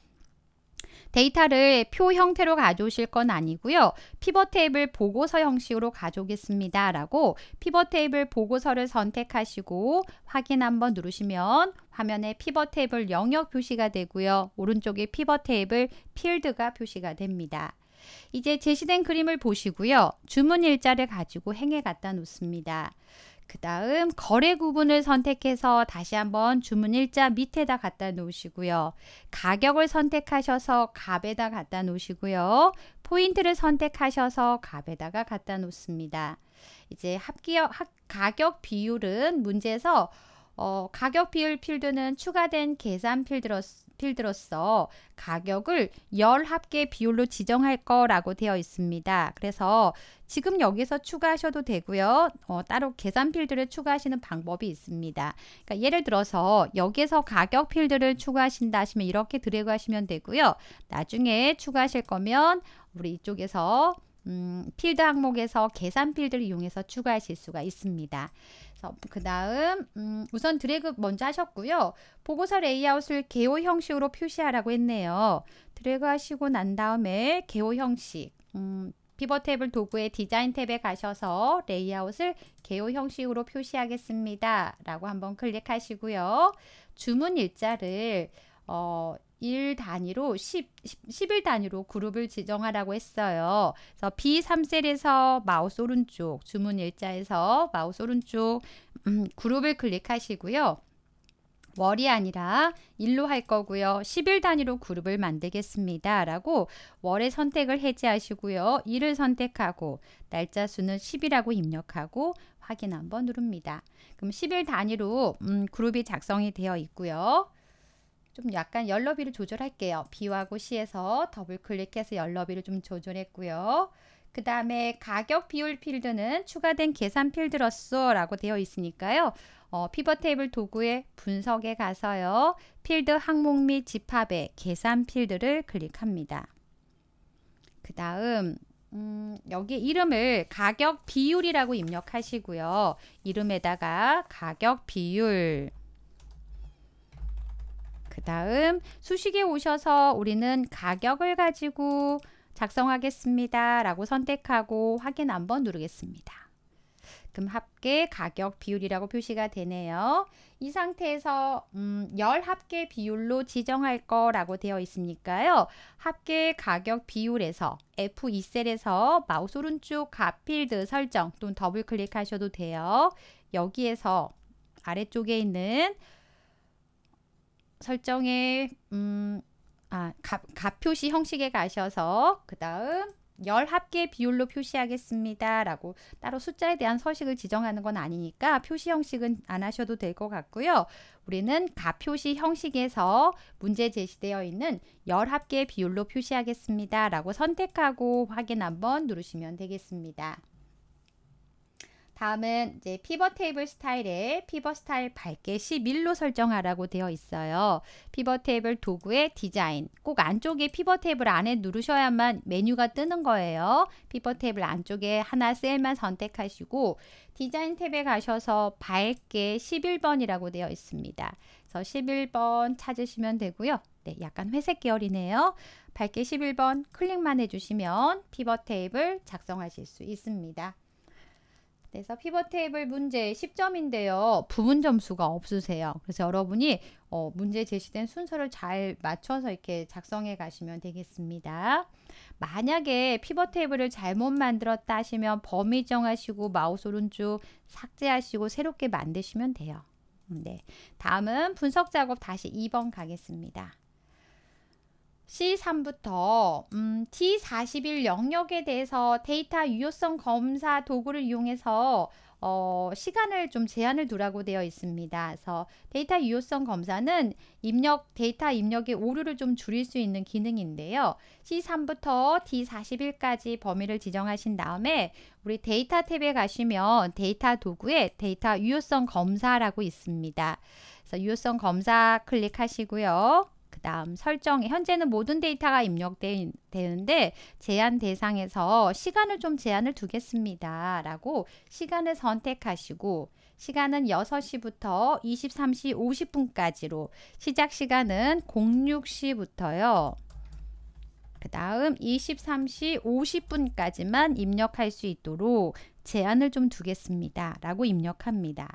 데이터를 표 형태로 가져오실 건 아니고요. 피벗 테이블 보고서 형식으로 가져오겠습니다. 라고 피벗 테이블 보고서를 선택하시고 확인 한번 누르시면 화면에 피벗 테이블 영역 표시가 되고요. 오른쪽에 피벗 테이블 필드가 표시가 됩니다. 이제 제시된 그림을 보시고요. 주문 일자를 가지고 행에 갖다 놓습니다. 그 다음 거래 구분을 선택해서 다시 한번 주문 일자 밑에다 갖다 놓으시고요. 가격을 선택하셔서 값에다 갖다 놓으시고요. 포인트를 선택하셔서 값에다가 갖다 놓습니다. 이제 합기어, 합, 가격 비율은 문제에서 어, 가격 비율 필드는 추가된 계산 필드로서 필틸들로서 가격을 1 0 합계 비율로 지정할 거라고 되어 있습니다. 그래서 지금 여기서 추가하셔도 되고요. 어, 따로 계산 필드를 추가하시는 방법이 있습니다. 그러니까 예를 들어서 여기에서 가격 필드를 추가하신다 하시면 이렇게 드래그 하시면 되고요. 나중에 추가하실 거면 우리 이쪽에서 음, 필드 항목에서 계산 필드를 이용해서 추가하실 수가 있습니다. 그 다음 음, 우선 드래그 먼저 하셨고요. 보고서 레이아웃을 개호 형식으로 표시하라고 했네요. 드래그 하시고 난 다음에 개호 형식 음, 피벗 탭을 도구의 디자인 탭에 가셔서 레이아웃을 개호 형식으로 표시하겠습니다. 라고 한번 클릭하시고요. 주문 일자를 어, 일 단위로 10, 10, 일 단위로 그룹을 지정하라고 했어요. 그래서 B3셀에서 마우스 오른쪽, 주문 일자에서 마우스 오른쪽 음, 그룹을 클릭하시고요. 월이 아니라 일로 할 거고요. 10일 단위로 그룹을 만들겠습니다. 라고 월의 선택을 해제하시고요. 1을 선택하고 날짜 수는 10이라고 입력하고 확인 한번 누릅니다. 그럼 10일 단위로 음, 그룹이 작성이 되어 있고요. 좀 약간 열너비를 조절할게요. 비와고 C에서 더블 클릭해서 열너비를 좀 조절했고요. 그 다음에 가격 비율 필드는 추가된 계산 필드로서 라고 되어 있으니까요. 어, 피벗 테이블 도구의 분석에 가서요. 필드 항목 및 집합의 계산 필드를 클릭합니다. 그 다음 음, 여기 이름을 가격 비율이라고 입력하시고요. 이름에다가 가격 비율 그 다음 수식에 오셔서 우리는 가격을 가지고 작성하겠습니다. 라고 선택하고 확인 한번 누르겠습니다. 그럼 합계 가격 비율이라고 표시가 되네요. 이 상태에서 음, 열 합계 비율로 지정할 거라고 되어 있으니까요. 합계 가격 비율에서 F2셀에서 마우스 오른쪽 가필드 설정 또는 더블 클릭하셔도 돼요. 여기에서 아래쪽에 있는 설정에 음, 아, 가, 가표시 형식에 가셔서 그 다음 열 합계 비율로 표시하겠습니다. 라고 따로 숫자에 대한 서식을 지정하는 건 아니니까 표시 형식은 안 하셔도 될 것 같고요. 우리는 가표시 형식에서 문제 제시되어 있는 열 합계 비율로 표시하겠습니다. 라고 선택하고 확인 한번 누르시면 되겠습니다. 다음은 이제 피벗 테이블 스타일의 피벗 스타일 밝게 11로 설정하라고 되어 있어요. 피벗 테이블 도구의 디자인 꼭 안쪽에 피벗 테이블 안에 누르셔야만 메뉴가 뜨는 거예요. 피벗 테이블 안쪽에 하나 셀만 선택하시고 디자인 탭에 가셔서 밝게 11번이라고 되어 있습니다. 그래서 11번 찾으시면 되고요. 네, 약간 회색 계열이네요. 밝게 11번 클릭만 해주시면 피벗 테이블 작성하실 수 있습니다. 그래서 피벗 테이블 문제 10점인데요. 부분 점수가 없으세요. 그래서 여러분이 어, 문제 제시된 순서를 잘 맞춰서 이렇게 작성해 가시면 되겠습니다. 만약에 피벗 테이블을 잘못 만들었다 하시면 범위 정하시고 마우스 오른쪽 삭제하시고 새롭게 만드시면 돼요. 네. 다음은 분석 작업 다시 2번 가겠습니다. C3부터 음, T41 영역에 대해서 데이터 유효성 검사 도구를 이용해서 어, 시간을 좀 제한을 두라고 되어 있습니다. 그래서 데이터 유효성 검사는 입력 데이터 입력의 오류를 좀 줄일 수 있는 기능인데요. C3부터 D41까지 범위를 지정하신 다음에 우리 데이터 탭에 가시면 데이터 도구에 데이터 유효성 검사라고 있습니다. 그래서 유효성 검사 클릭하시고요. 다음 설정에 현재는 모든 데이터가 입력되는데 제한 대상에서 시간을 좀 제한을 두겠습니다. 라고 시간을 선택하시고 시간은 6시부터 23시 50분까지로 시작 시간은 06시부터요. 그 다음 23시 50분까지만 입력할 수 있도록 제한을 좀 두겠습니다. 라고 입력합니다.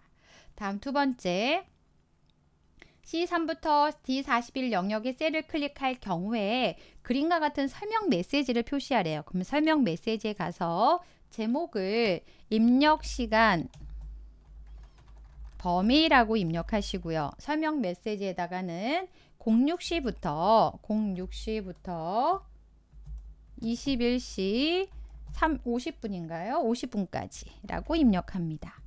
다음 두 번째 C3부터 D41 영역의 셀을 클릭할 경우에 그림과 같은 설명 메시지를 표시하래요. 그럼 설명 메시지에 가서 제목을 입력시간 범위라고 입력하시고요. 설명 메시지에다가는 06시부터 06시부터 21시 3, 50분인가요? 50분까지 라고 입력합니다.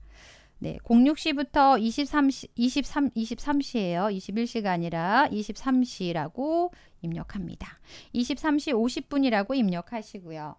네, 06시부터 23시, 23, 23시에요. 21시가 아니라 23시라고 입력합니다. 23시 50분이라고 입력하시고요.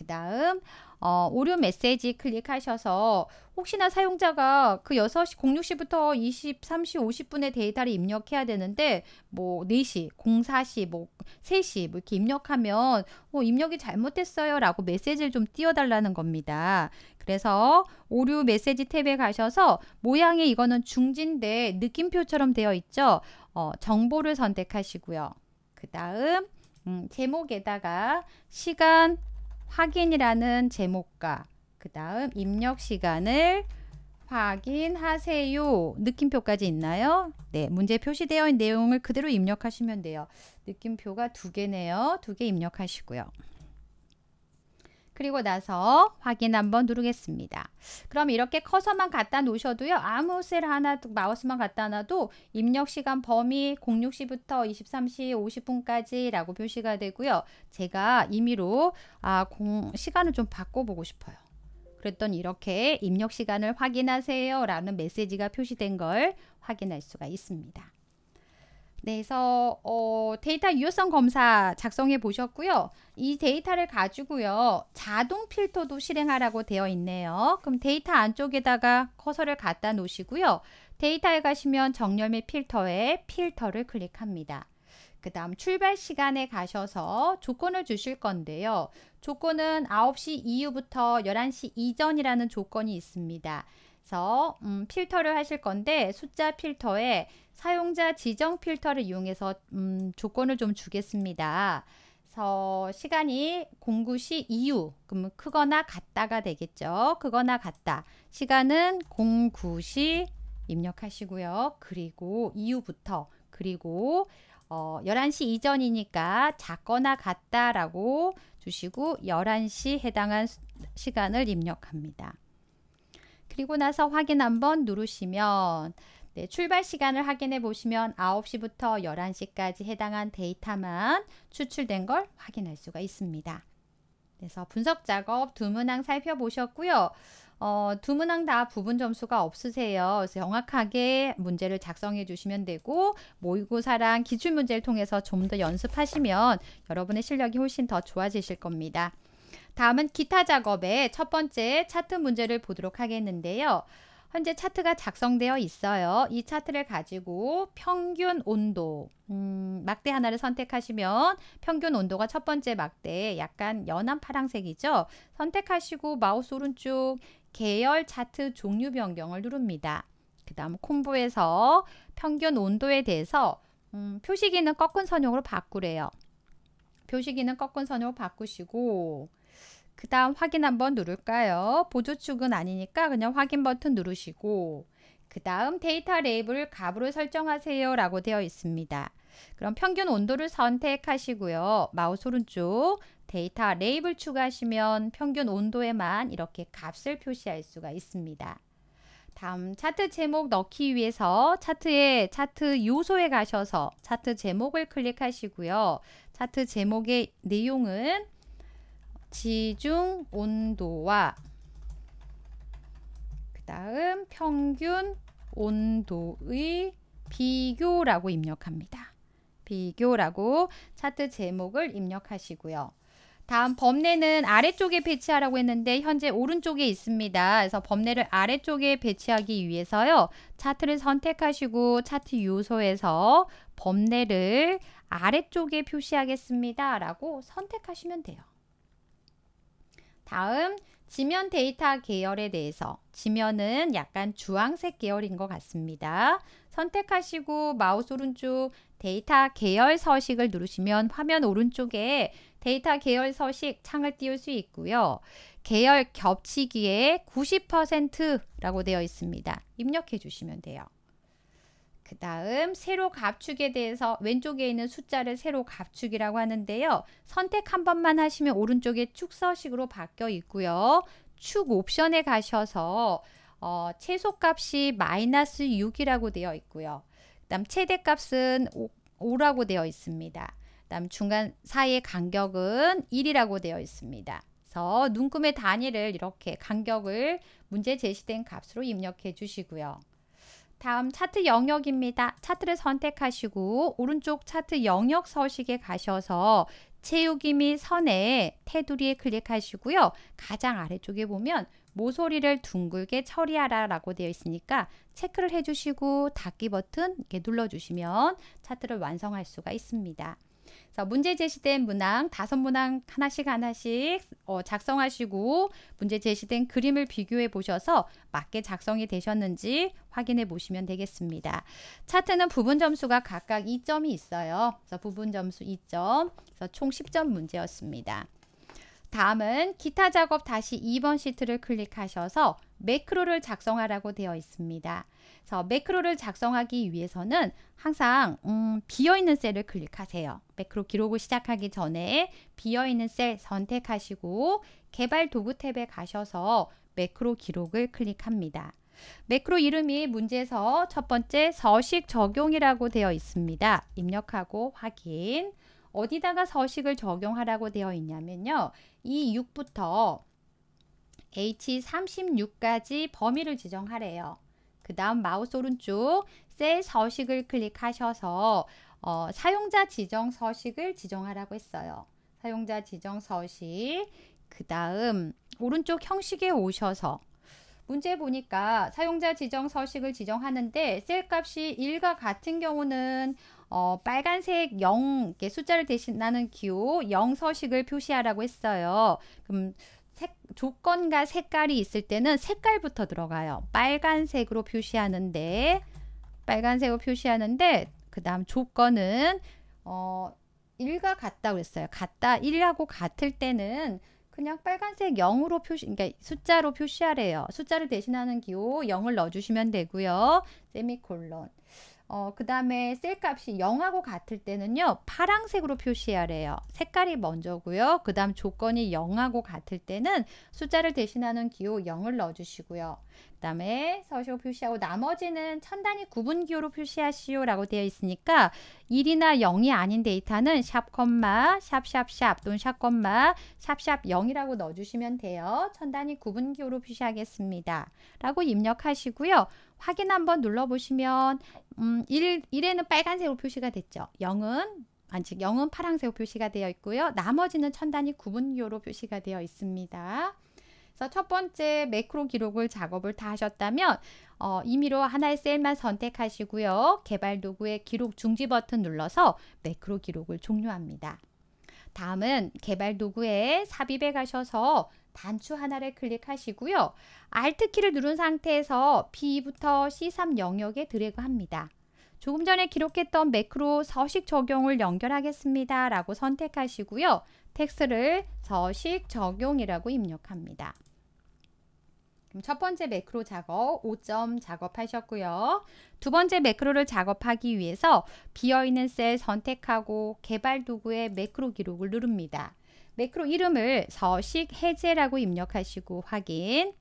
그 다음 어, 오류 메시지 클릭하셔서 혹시나 사용자가 그 6시 06시부터 23시 50분에 데이터를 입력해야 되는데 뭐 4시, 04시, 뭐 3시 뭐 이렇게 입력하면 어, 입력이 잘못됐어요 라고 메시지를 좀 띄워달라는 겁니다. 그래서 오류 메시지 탭에 가셔서 모양이 이거는 중지인데 느낌표처럼 되어 있죠. 어, 정보를 선택하시고요. 그 다음 음, 제목에다가 시간, 확인이라는 제목과 그 다음 입력 시간을 확인하세요. 느낌표까지 있나요? 네, 문제 표시되어 있는 내용을 그대로 입력하시면 돼요. 느낌표가 두 개네요. 두 개 입력하시고요. 그리고 나서 확인 한번 누르겠습니다. 그럼 이렇게 커서만 갖다 놓으셔도요. 아무 셀 하나 마우스만 갖다 놔도 입력 시간 범위 06시부터 23시 50분까지라고 표시가 되고요. 제가 임의로 아, 공, 시간을 좀 바꿔보고 싶어요. 그랬더니 이렇게 입력 시간을 확인하세요 라는 메시지가 표시된 걸 확인할 수가 있습니다. 그래서 어, 데이터 유효성 검사 작성해 보셨고요. 이 데이터를 가지고요. 자동 필터도 실행하라고 되어 있네요. 그럼 데이터 안쪽에다가 커서를 갖다 놓으시고요. 데이터에 가시면 정렬 및 필터에 필터를 클릭합니다. 그 다음 출발 시간에 가셔서 조건을 주실 건데요. 조건은 9시 이후부터 11시 이전이라는 조건이 있습니다. 그래서 음, 필터를 하실 건데 숫자 필터에 사용자 지정 필터를 이용해서 음, 조건을 좀 주겠습니다. 그래서 시간이 공구시 이후 그러면 크거나 같다가 되겠죠. 크거나 같다. 시간은 공구시 입력하시고요. 그리고 이후부터 그리고 어, 11시 이전이니까 작거나 같다라고 주시고 11시 해당한 시간을 입력합니다. 그리고 나서 확인 한번 누르시면 네, 출발 시간을 확인해 보시면 9시부터 11시까지 해당한 데이터만 추출된 걸 확인할 수가 있습니다. 그래서 분석 작업 두 문항 살펴보셨고요. 어, 두 문항 다 부분 점수가 없으세요. 그래서 정확하게 문제를 작성해 주시면 되고 모의고사랑 기출 문제를 통해서 좀 더 연습하시면 여러분의 실력이 훨씬 더 좋아지실 겁니다. 다음은 기타 작업의 첫 번째 차트 문제를 보도록 하겠는데요. 현재 차트가 작성되어 있어요. 이 차트를 가지고 평균 온도 음, 막대 하나를 선택하시면 평균 온도가 첫 번째 막대 약간 연한 파랑색이죠. 선택하시고 마우스 오른쪽 계열 차트 종류 변경을 누릅니다. 그 다음 콤보에서 평균 온도에 대해서 음, 표시기는 꺾은 선형으로 바꾸래요. 표시기는 꺾은 선형으로 바꾸시고 그 다음 확인 한번 누를까요? 보조축은 아니니까 그냥 확인 버튼 누르시고 그 다음 데이터 레이블 값으로 설정하세요 라고 되어 있습니다. 그럼 평균 온도를 선택하시고요. 마우스 오른쪽 데이터 레이블 추가하시면 평균 온도에만 이렇게 값을 표시할 수가 있습니다. 다음 차트 제목 넣기 위해서 차트에 차트 요소에 가셔서 차트 제목을 클릭하시고요. 차트 제목의 내용은 지중 온도와 그 다음 평균 온도의 비교라고 입력합니다. 비교라고 차트 제목을 입력하시고요. 다음 범례는 아래쪽에 배치하라고 했는데 현재 오른쪽에 있습니다. 그래서 범례를 아래쪽에 배치하기 위해서요. 차트를 선택하시고 차트 요소에서 범례를 아래쪽에 표시하겠습니다. 라고 선택하시면 돼요. 다음 지면 데이터 계열에 대해서 지면은 약간 주황색 계열인 것 같습니다. 선택하시고 마우스 오른쪽 데이터 계열 서식을 누르시면 화면 오른쪽에 데이터 계열 서식 창을 띄울 수 있고요. 계열 겹치기에 90%라고 되어 있습니다. 입력해 주시면 돼요. 그 다음 세로 감축에 대해서 왼쪽에 있는 숫자를 세로 감축이라고 하는데요. 선택 한 번만 하시면 오른쪽에 축서식으로 바뀌어 있고요. 축 옵션에 가셔서 어, 최소값이 마이너스 6이라고 되어 있고요. 그 다음 최대값은 5, 라고 되어 있습니다. 그 다음 중간 사이의 간격은 1이라고 되어 있습니다. 그래서 눈금의 단위를 이렇게 간격을 문제 제시된 값으로 입력해 주시고요. 다음 차트 영역입니다. 차트를 선택하시고 오른쪽 차트 영역 서식에 가셔서 채우기 및 선에 테두리에 클릭하시고요. 가장 아래쪽에 보면 모서리를 둥글게 처리하라 라고 되어 있으니까 체크를 해주시고 닫기 버튼 이렇게 눌러주시면 차트를 완성할 수가 있습니다. 자, 문제 제시된 문항 다섯 문항 하나씩 하나씩 어, 작성하시고 문제 제시된 그림을 비교해 보셔서 맞게 작성이 되셨는지 확인해 보시면 되겠습니다. 차트는 부분 점수가 각각 2점이 있어요. 그래서 부분 점수 2점, 그래서 총 10점 문제였습니다. 다음은 기타 작업 다시 2번 시트를 클릭하셔서 매크로를 작성하라고 되어 있습니다. 그 매크로를 작성하기 위해서는 항상 음, 비어있는 셀을 클릭하세요. 매크로 기록을 시작하기 전에 비어있는 셀 선택하시고 개발 도구 탭에 가셔서 매크로 기록을 클릭합니다. 매크로 이름이 문제에서 첫 번째 서식 적용이라고 되어 있습니다. 입력하고 확인. 어디다가 서식을 적용하라고 되어 있냐면요. 이 6부터 H36까지 범위를 지정하래요. 그 다음 마우스 오른쪽 셀 서식을 클릭하셔서 어, 사용자 지정 서식을 지정하라고 했어요. 사용자 지정 서식 그 다음 오른쪽 형식에 오셔서 문제 보니까 사용자 지정 서식을 지정하는데 셀 값이 1과 같은 경우는 어, 빨간색 0 숫자를 대신하는 기호 0 서식을 표시하라고 했어요. 그럼 색, 조건과 색깔이 있을 때는 색깔부터 들어가요. 빨간색으로 표시하는데 빨간색으로 표시하는데 그 다음 조건은 어, 1과 같다 그랬어요. 같다 1하고 같을 때는 그냥 빨간색 0으로 표시, 그러니까 숫자로 표시하래요. 숫자를 대신하는 기호 0을 넣어주시면 되고요. 세미콜론. 어, 그 다음에 셀 값이 0하고 같을 때는요. 파랑색으로 표시하래요 색깔이 먼저고요. 그 다음 조건이 0하고 같을 때는 숫자를 대신하는 기호 0을 넣어주시고요. 그 다음에 서식으로 표시하고 나머지는 천단위 구분 기호로 표시하시오 라고 되어 있으니까 1이나 0이 아닌 데이터는 샵 콤마 샵샵샵 또는 샵 콤마 샵샵 0이라고 넣어주시면 돼요. 천단위 구분 기호로 표시하겠습니다. 라고 입력하시고요. 확인 한번 눌러보시면 음, 1, 1에는 빨간색으로 표시가 됐죠. 0은 아니, 0은 파랑색으로 표시가 되어 있고요. 나머지는 천단위 구분교로 표시가 되어 있습니다. 그래서 첫 번째 매크로 기록을 작업을 다 하셨다면 어, 임의로 하나의 셀만 선택하시고요. 개발 도구의 기록 중지 버튼 눌러서 매크로 기록을 종료합니다. 다음은 개발 도구에 삽입에 가셔서 단추 하나를 클릭하시고요. Alt키를 누른 상태에서 B부터 C3 영역에 드래그합니다. 조금 전에 기록했던 매크로 서식 적용을 연결하겠습니다. 라고 선택하시고요. 텍스트를 서식 적용이라고 입력합니다. 그럼 첫 번째 매크로 작업 5점 작업하셨고요. 두 번째 매크로를 작업하기 위해서 비어있는 셀 선택하고 개발 도구의 매크로 기록을 누릅니다. 매크로 이름을 서식 해제라고 입력하시고 확인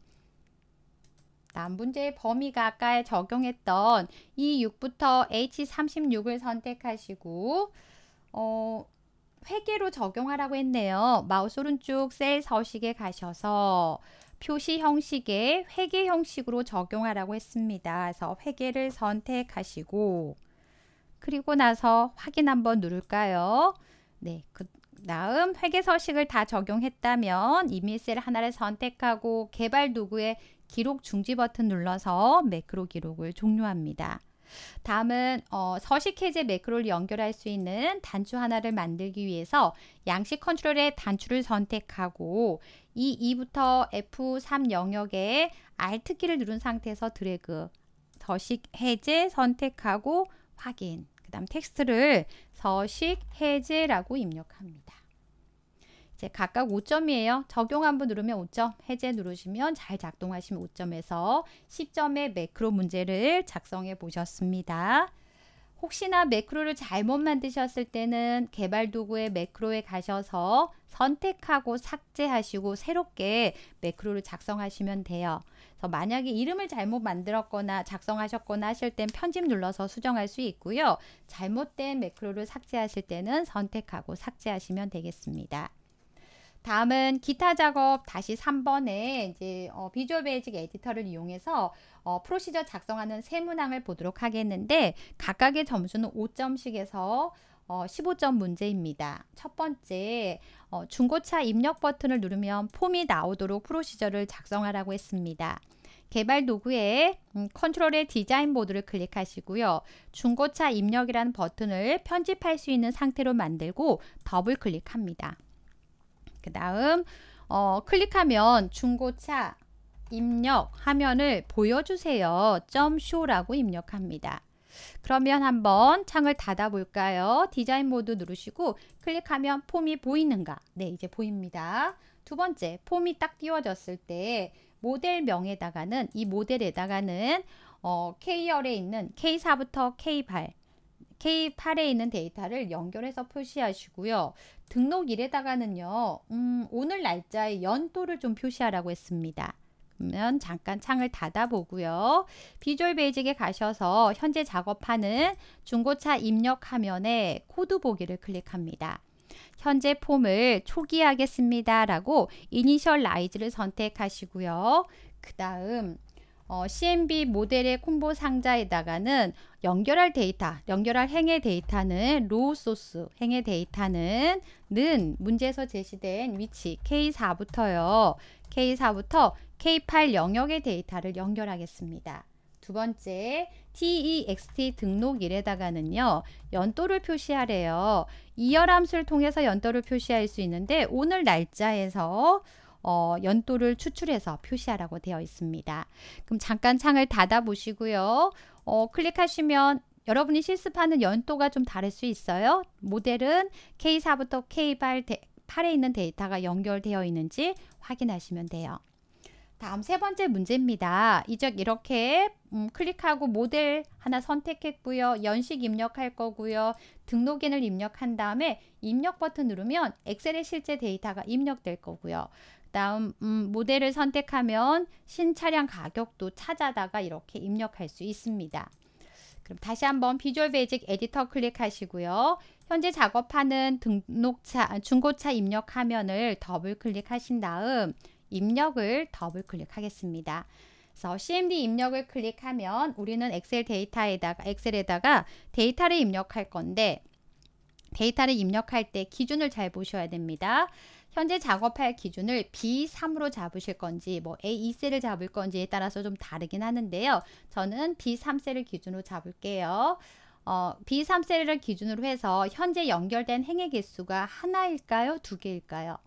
다음 문제 범위가 아까 적용했던 E6부터 H36을 선택하시고 어, 회계로 적용하라고 했네요. 마우스 오른쪽 셀 서식에 가셔서 표시 형식의 회계 형식으로 적용하라고 했습니다. 그래서 회계를 선택하시고 그리고 나서 확인 한번 누를까요? 네, 그 다음 회계서식을 다 적용했다면 이밀셀 하나를 선택하고 개발 도구의 기록 중지 버튼 눌러서 매크로 기록을 종료합니다. 다음은 어, 서식 해제 매크로를 연결할 수 있는 단추 하나를 만들기 위해서 양식 컨트롤의 단추를 선택하고 E2부터 F3 영역에 Alt 키를 누른 상태에서 드래그 서식 해제 선택하고 확인 그 다음 텍스트를 서식 해제라고 입력합니다. 이제 각각 5점이에요. 적용 한번 누르면 5점, 해제 누르시면 잘 작동하시면 5점에서 10점의 매크로 문제를 작성해 보셨습니다. 혹시나 매크로를 잘못 만드셨을 때는 개발 도구의 매크로에 가셔서 선택하고 삭제하시고 새롭게 매크로를 작성하시면 돼요. 그래서 만약에 이름을 잘못 만들었거나 작성하셨거나 하실 땐 편집 눌러서 수정할 수 있고요. 잘못된 매크로를 삭제하실 때는 선택하고 삭제하시면 되겠습니다. 다음은 기타 작업 다시 3번에 이제 어, 비주얼 베이직 에디터를 이용해서 어, 프로시저 작성하는 세 문항을 보도록 하겠는데 각각의 점수는 5점씩에서 어, 15점 문제입니다. 첫 번째, 어, 중고차 입력 버튼을 누르면 폼이 나오도록 프로시저를 작성하라고 했습니다. 개발 도구에 음, 컨트롤의 디자인 모드를 클릭하시고요. 중고차 입력이라는 버튼을 편집할 수 있는 상태로 만들고 더블 클릭합니다. 그 다음 어, 클릭하면 중고차 입력 화면을 보여주세요. .show라고 입력합니다. 그러면 한번 창을 닫아 볼까요? 디자인 모드 누르시고 클릭하면 폼이 보이는가? 네, 이제 보입니다. 두 번째, 폼이 딱 띄워졌을 때 모델명에다가는 이 모델에다가는 어, K열에 있는 K4부터 K8 K8에 있는 데이터를 연결해서 표시하시고요. 등록일에다가는요. 음, 오늘 날짜의 연도를 좀 표시하라고 했습니다. 그러면 잠깐 창을 닫아보고요. 비주얼 베이직에 가셔서 현재 작업하는 중고차 입력 화면에 코드 보기를 클릭합니다. 현재 폼을 초기하겠습니다. 라고 이니셜라이즈를 선택하시고요. 그 다음 어, CMB 모델의 콤보 상자에다가는 연결할 데이터, 연결할 행의 데이터는 로우 소스, 행의 데이터는 는 문제에서 제시된 위치 K4부터요. K4부터 K8 영역의 데이터를 연결하겠습니다. 두 번째, TEXT e 등록일에다가는요. 연도를 표시하래요. 2열함수를 통해서 연도를 표시할 수 있는데 오늘 날짜에서 어, 연도를 추출해서 표시하라고 되어 있습니다. 그럼 잠깐 창을 닫아 보시고요. 어, 클릭하시면 여러분이 실습하는 연도가 좀 다를 수 있어요. 모델은 K4부터 k 8에 있는 데이터가 연결되어 있는지 확인하시면 돼요. 다음 세 번째 문제입니다. 이적 이렇게 음, 클릭하고 모델 하나 선택했고요. 연식 입력할 거고요. 등록인을 입력한 다음에 입력 버튼 누르면 엑셀의 실제 데이터가 입력될 거고요. 다음 음, 모델을 선택하면 신차량 가격도 찾아다가 이렇게 입력할 수 있습니다. 그럼 다시 한번 비주얼 베이직 에디터 클릭하시고요. 현재 작업하는 등록차, 중고차 입력 화면을 더블 클릭하신 다음 입력을 더블 클릭하겠습니다. 그래서 CMD 입력을 클릭하면 우리는 엑셀 데이터에다가 엑셀에다가 데이터를 입력할 건데 데이터를 입력할 때 기준을 잘 보셔야 됩니다. 현재 작업할 기준을 B3으로 잡으실 건지 뭐 A2셀을 잡을 건지에 따라서 좀 다르긴 하는데요. 저는 B3셀을 기준으로 잡을게요. 어, B3셀을 기준으로 해서 현재 연결된 행의 개수가 하나일까요? 두 개일까요?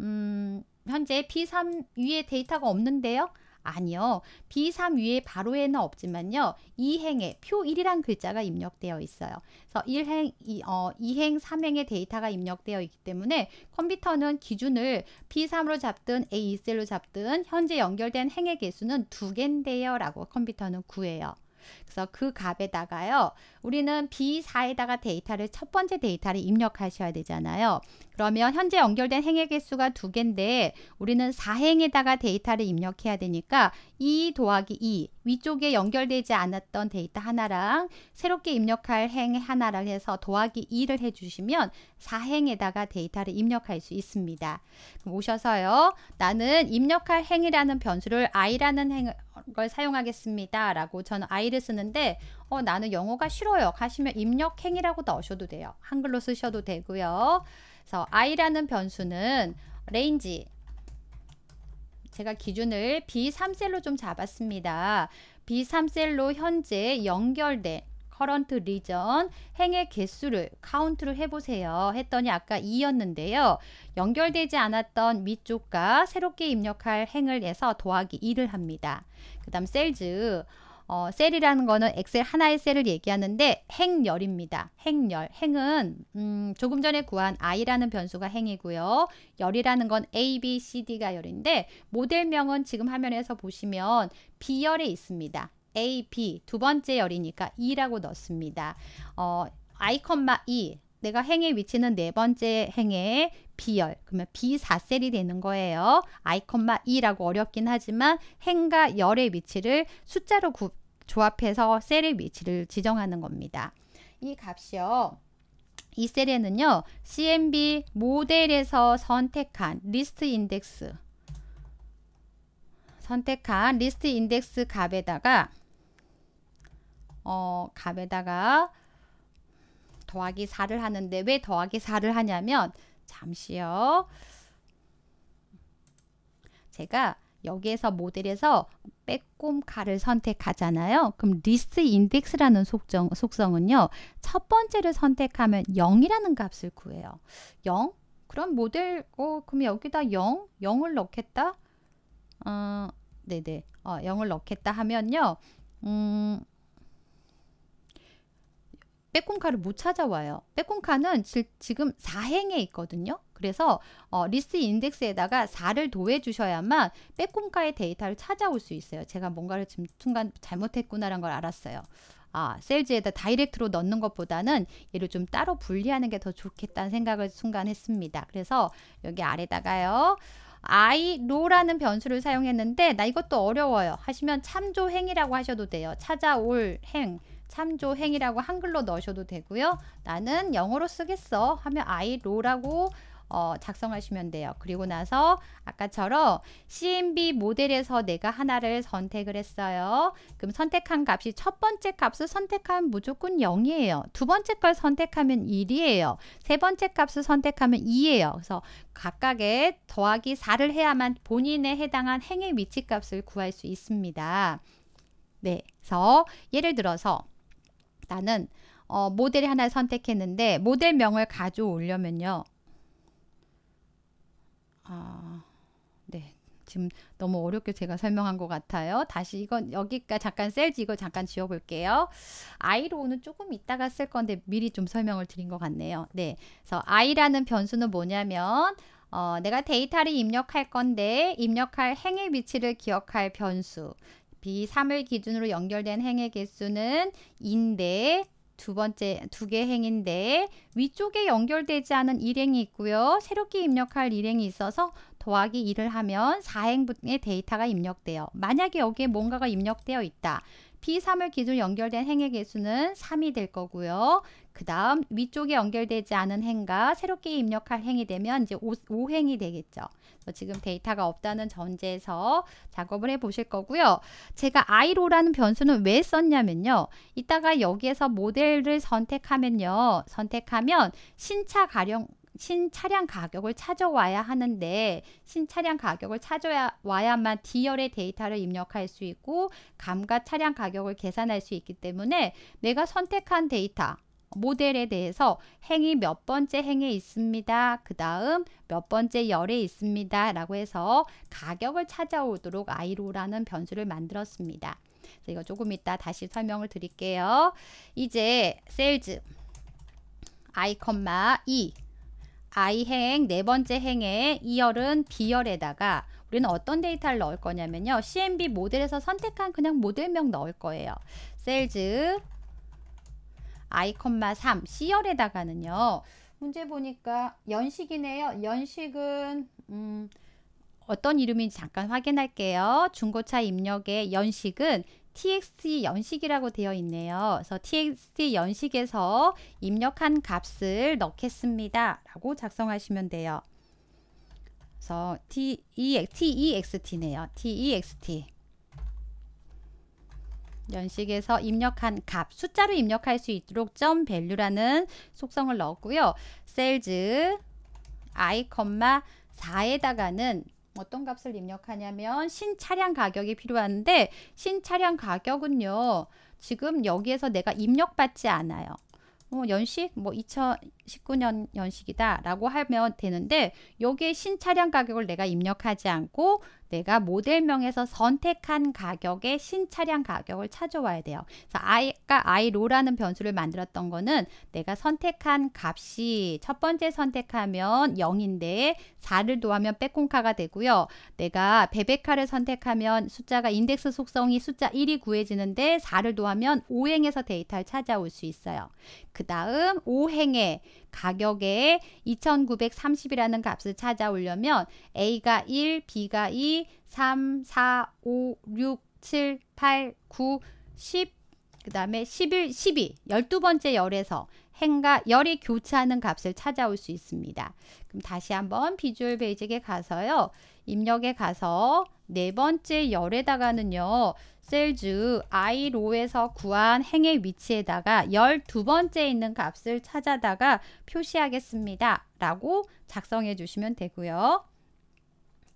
음, 현재 B3 위에 데이터가 없는데요. 아니요. B3 위에 바로에는 없지만요. 2행에 표1이란 글자가 입력되어 있어요. 그래서 1행, 2, 어, 2행, 3행의 데이터가 입력되어 있기 때문에 컴퓨터는 기준을 B3으로 잡든 A2셀로 잡든 현재 연결된 행의 개수는 2 개인데요. 라고 컴퓨터는 구해요. 그래서 그 값에다가요. 우리는 B4에다가 데이터를 첫 번째 데이터를 입력하셔야 되잖아요. 그러면 현재 연결된 행의 개수가 두 개인데 우리는 4행에다가 데이터를 입력해야 되니까 2 e 더하기 2 e, 위쪽에 연결되지 않았던 데이터 하나랑 새롭게 입력할 행하나를 해서 더하기 2를 해주시면 4행에다가 데이터를 입력할 수 있습니다. 오셔서요. 나는 입력할 행이라는 변수를 i라는 행을 걸 사용하겠습니다. 라고 저는 아이를 쓰는데 어, 나는 영어가 싫어요. 가시면 입력행이라고 넣으셔도 돼요. 한글로 쓰셔도 되고요. 그래서 I라는 변수는 range 제가 기준을 B3셀로 좀 잡았습니다. B3셀로 현재 연결된 커런트 리전 행의 개수를 카운트를 해보세요 했더니 아까 2였는데요 연결되지 않았던 위쪽과 새롭게 입력할 행을 해서 더하기 2를 합니다 그 다음 셀즈 어, 셀이라는 거는 엑셀 하나의 셀을 얘기하는데 행열입니다. 행열. 행은 음, 조금 전에 구한 i라는 변수가 행이고요. 열이라는 건 a, b, c, d가 열인데 모델명은 지금 화면에서 보시면 b열에 있습니다. a, b 두 번째 열이니까 e라고 넣습니다. 어, i, e 내가 행의 위치는 네 번째 행에 비열 그러면 비4셀이 되는 거예요. 아이컴마 E라고 어렵긴 하지만 행과 열의 위치를 숫자로 구, 조합해서 셀의 위치를 지정하는 겁니다. 이 값이요. 이 셀에는요. CMB 모델에서 선택한 리스트 인덱스 선택한 리스트 인덱스 값에다가 어, 값에다가 더하기 4를 하는데 왜 더하기 4를 하냐면 잠시요. 제가 여기에서 모델에서 빼꼼가를 선택하잖아요. 그럼 리스트 인덱스라는 속정, 속성은요. 첫 번째를 선택하면 0이라는 값을 구해요. 0? 그럼 모델, 어, 그럼 여기다 0? 0을 넣겠다? 어, 네네. 어, 0을 넣겠다 하면요. 음, 빼꼼카를 못 찾아와요. 빼꼼카는 지, 금 4행에 있거든요. 그래서 어, 리스트 인덱스에다가 4를 도해 주셔야만 빼꼼카의 데이터를 찾아올 수 있어요. 제가 뭔가를 지금 순간 잘못했구나라는 걸 알았어요. 아, 셀즈에다 다이렉트로 넣는 것보다는 얘를 좀 따로 분리하는 게 더 좋겠다는 생각을 순간 했습니다. 그래서 여기 아래다가요. i 로라는 변수를 사용했는데 나 이것도 어려워요 하시면 참조 행이라고 하셔도 돼요 찾아올 행 참조행이라고 한글로 넣으셔도 되고요. 나는 영어로 쓰겠어 하면 I low라고 어, 작성하시면 돼요. 그리고 나서 아까처럼 CMB 모델에서 내가 하나를 선택을 했어요. 그럼 선택한 값이 첫 번째 값을 선택하면 무조건 0이에요. 두 번째 걸 선택하면 1이에요. 세 번째 값을 선택하면 2예요. 그래서 각각의 더하기 4를 해야만 본인에 해당한 행의 위치값을 구할 수 있습니다. 네, 그래서 예를 들어서 나는 어, 모델이 하나 선택했는데 모델명을 가져오려면요. 아, 네. 지금 너무 어렵게 제가 설명한 것 같아요. 다시 이건 여기까지 잠깐 셀지 이거 잠깐 지워볼게요. i로는 조금 이따가 쓸 건데 미리 좀 설명을 드린 것 같네요. 네, 그래서 i라는 변수는 뭐냐면 어, 내가 데이터를 입력할 건데 입력할 행의 위치를 기억할 변수 B3을 기준으로 연결된 행의 개수는 인데 두 번째 두 개 행인데 위쪽에 연결되지 않은 일행이 있고요. 새롭게 입력할 일행이 있어서 더하기 2를 하면 4행분의 데이터가 입력되어 만약에 여기에 뭔가가 입력되어 있다. P3을 기준 으로 연결된 행의 개수는 3이 될 거고요. 그 다음 위쪽에 연결되지 않은 행과 새롭게 입력할 행이 되면 이제 5, 5행이 되겠죠. 지금 데이터가 없다는 전제에서 작업을 해 보실 거고요. 제가 i로라는 변수는 왜 썼냐면요. 이따가 여기에서 모델을 선택하면요. 선택하면 신차 가령 신차량 가격을 찾아와야 하는데 신차량 가격을 찾아와야만 D열의 데이터를 입력할 수 있고 감가 차량 가격을 계산할 수 있기 때문에 내가 선택한 데이터 모델에 대해서 행이 몇 번째 행에 있습니다. 그 다음 몇 번째 열에 있습니다. 라고 해서 가격을 찾아오도록 아이로라는 변수를 만들었습니다. 이거 조금 이따 다시 설명을 드릴게요. 이제 세일즈 아이 컴마 E I 행, 네 번째 행에 이열은 B열에다가 우리는 어떤 데이터를 넣을 거냐면요. CMB 모델에서 선택한 그냥 모델명 넣을 거예요. 셀즈 I, 3 C열에다가는요. 문제 보니까 연식이네요. 연식은 음, 어떤 이름인지 잠깐 확인할게요. 중고차 입력의 연식은 txt 연식이라고 되어 있네요. 그래서 txt 연식에서 입력한 값을 넣겠습니다. 라고 작성하시면 돼요. 그래서 text네요. t e e e x t 연식에서 입력한 값, 숫자로 입력할 수 있도록 점 value라는 속성을 넣었고요. sales i, 4에다가는 어떤 값을 입력하냐면 신차량 가격이 필요한데 신차량 가격은요. 지금 여기에서 내가 입력받지 않아요. 어, 연식 뭐 2019년 연식이다 라고 하면 되는데 여기에 신차량 가격을 내가 입력하지 않고 내가 모델명에서 선택한 가격의 신차량 가격을 찾아와야 돼요. 그래서 아까 그러니까 i로라는 변수를 만들었던 거는 내가 선택한 값이 첫 번째 선택하면 0인데 4를 더하면 빼꼼카가 되고요. 내가 베베카를 선택하면 숫자가 인덱스 속성이 숫자 1이 구해지는데 4를 더하면 5행에서 데이터를 찾아올 수 있어요. 그 다음 5행에 가격에 2930이라는 값을 찾아오려면 A가 1, B가 2, 3, 4, 5, 6, 7, 8, 9, 10, 그 다음에 11, 12, 12번째 열에서 행과 열이 교차하는 값을 찾아올 수 있습니다. 그럼 다시 한번 비주얼 베이직에 가서요. 입력에 가서 네 번째 열에다가는요. 셀주 i로에서 구한 행의 위치에다가 열 두 번째 있는 값을 찾아다가 표시하겠습니다. 라고 작성해 주시면 되고요.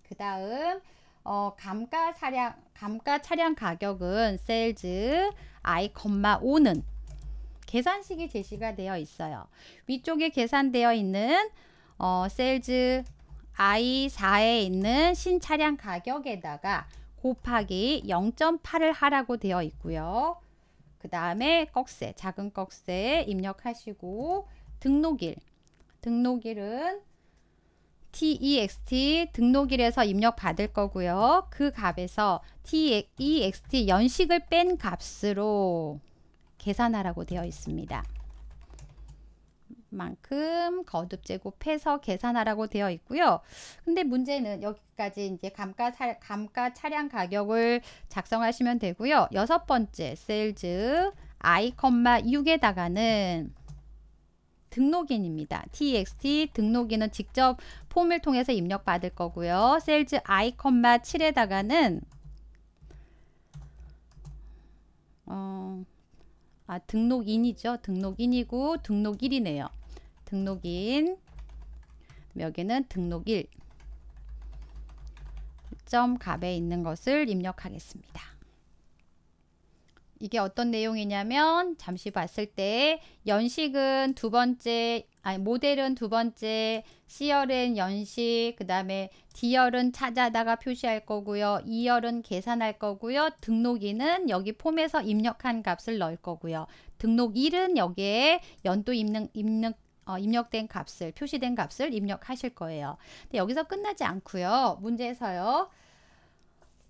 그 다음 어, 감가 차량 감가 차량 가격은 셀즈 i, 5는 계산식이 제시가 되어 있어요. 위쪽에 계산되어 있는 어, 셀즈 i4에 있는 신차량 가격에다가 곱하기 0.8을 하라고 되어 있고요. 그 다음에 꺽쇠, 작은 꺽쇠 입력하시고 등록일, 등록일은 TEXT e 등록일에서 입력받을 거고요. 그 값에서 TEXT e 연식을 뺀 값으로 계산하라고 되어 있습니다. 만큼 거듭 제곱해서 계산하라고 되어 있고요. 근데 문제는 여기까지 이제 감가 사, 감가 차량 가격을 작성하시면 되고요. 여섯 번째 셀즈 i, 6에다가는 등록인입니다. txt 등록인은 직접 폼을 통해서 입력 받을 거고요. 셀즈 i, 7에다가는 어 아, 등록인이죠. 등록인이고 등록일이네요. 등록인 여기는 등록일 점 값에 있는 것을 입력하겠습니다. 이게 어떤 내용이냐면 잠시 봤을 때 연식은 두 번째 아니 모델은 두 번째 C열은 연식 그 다음에 D열은 찾아다가 표시할 거고요. E열은 계산할 거고요. 등록일은 여기 폼에서 입력한 값을 넣을 거고요. 등록일은 여기에 연도 입력, 입력 어, 입력된 값을 표시된 값을 입력하실 거예요. 근데 여기서 끝나지 않고요. 문제에서요.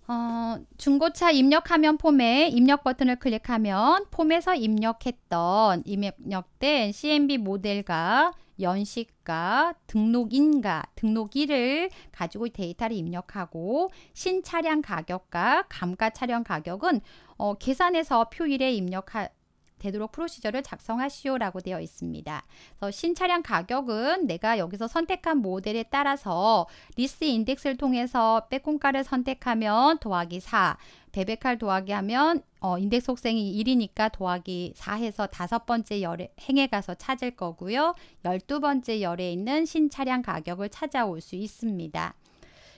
어, 중고차 입력하면 폼에 입력 버튼을 클릭하면 폼에서 입력했던 입력된 CMB 모델과 연식과 등록인과 등록일을 가지고 데이터를 입력하고 신차량 가격과 감가 차량 가격은 어, 계산해서 표일에 입력할 되도록 프로시저를 작성하시오라고 되어 있습니다. 그래서 신차량 가격은 내가 여기서 선택한 모델에 따라서 리스 인덱스를 통해서 빼꼼가를 선택하면 더하기 4, 베베칼 더하기 하면 어, 인덱스 속생이 1이니까 더하기 4 해서 다섯 번째 열에, 행에 가서 찾을 거고요. 열두 번째 열에 있는 신차량 가격을 찾아올 수 있습니다.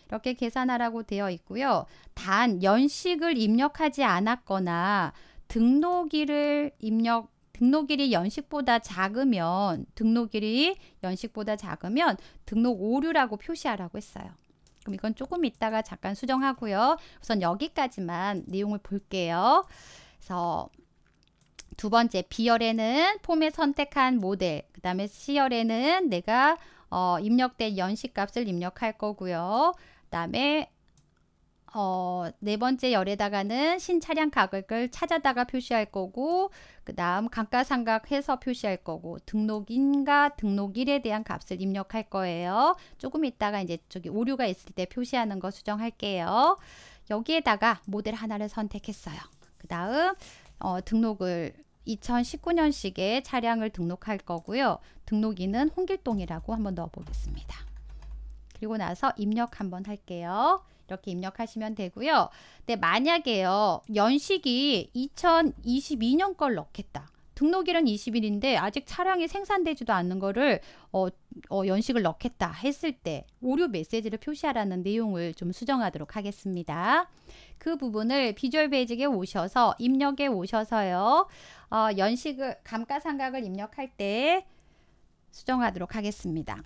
이렇게 계산하라고 되어 있고요. 단 연식을 입력하지 않았거나 등록일을 입력 등록일이 연식보다 작으면 등록일이 연식보다 작으면 등록 오류라고 표시하라고 했어요. 그럼 이건 조금 이따가 잠깐 수정하고요. 우선 여기까지만 내용을 볼게요. 그래서 두 번째 B열에는 폼에 선택한 모델, 그 다음에 C열에는 내가 어, 입력된 연식값을 입력할 거고요. 그 다음에 어, 네 번째 열에다가는 신차량 가격을 찾아다가 표시할 거고 그 다음 감가상각해서 표시할 거고 등록인과 등록일에 대한 값을 입력할 거예요. 조금 있다가 이제 저기 오류가 있을 때 표시하는 거 수정할게요. 여기에다가 모델 하나를 선택했어요. 그 다음 어, 등록을 2 0 1 9년식에 차량을 등록할 거고요. 등록인은 홍길동이라고 한번 넣어보겠습니다. 그리고 나서 입력 한번 할게요. 이렇게 입력하시면 되고요. 근데 네, 만약에요. 연식이 2022년 걸 넣겠다. 등록일은 20일인데 아직 차량이 생산되지도 않는 거를 어, 어, 연식을 넣겠다 했을 때 오류 메시지를 표시하라는 내용을 좀 수정하도록 하겠습니다. 그 부분을 비주얼 베이직에 오셔서 입력에 오셔서요. 어, 연식을 감가상각을 입력할 때 수정하도록 하겠습니다.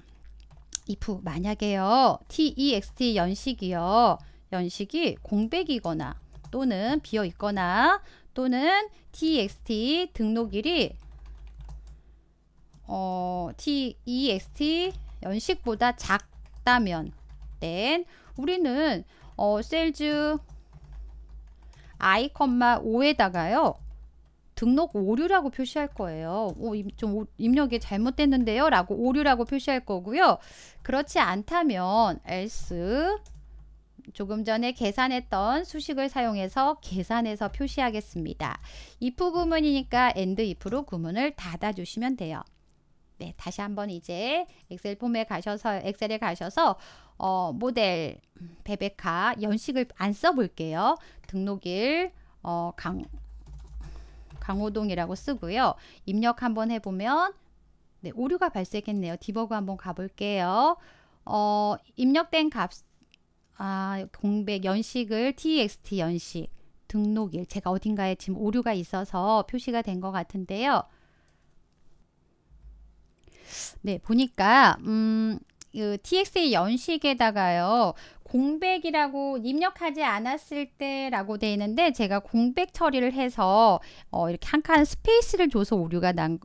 if 만약에요. text e 연식이요. 연식이 공백이거나 또는 비어 있거나 또는 t e x t 등록일이 어, text e 연식보다 작다면 then 우리는 어, 셀즈 i, 5에다가요. 등록 오류라고 표시할 거예요. 어, 오, 좀 입력이 잘못됐는데요. 라고 오류라고 표시할 거고요. 그렇지 않다면 else 조금 전에 계산했던 수식을 사용해서 계산해서 표시하겠습니다. if 구문이니까 and if로 구문을 닫아주시면 돼요. 네, 다시 한번 이제 엑셀 폼에 가셔서 엑셀에 가셔서 어, 모델 베베카 연식을 안 써볼게요. 등록일 어, 강 강호동이라고 쓰고요. 입력 한번 해보면 네, 오류가 발생했네요. 디버그 한번 가볼게요. 어, 입력된 값, 아, 공백 연식을 txt 연식 등록일 제가 어딘가에 지금 오류가 있어서 표시가 된 것 같은데요. 네, 보니까 음, 그 txt 연식에다가요. 공백이라고 입력하지 않았을 때라고 되어 있는데 제가 공백 처리를 해서 어, 이렇게 한 칸 스페이스를 줘서 오류가 난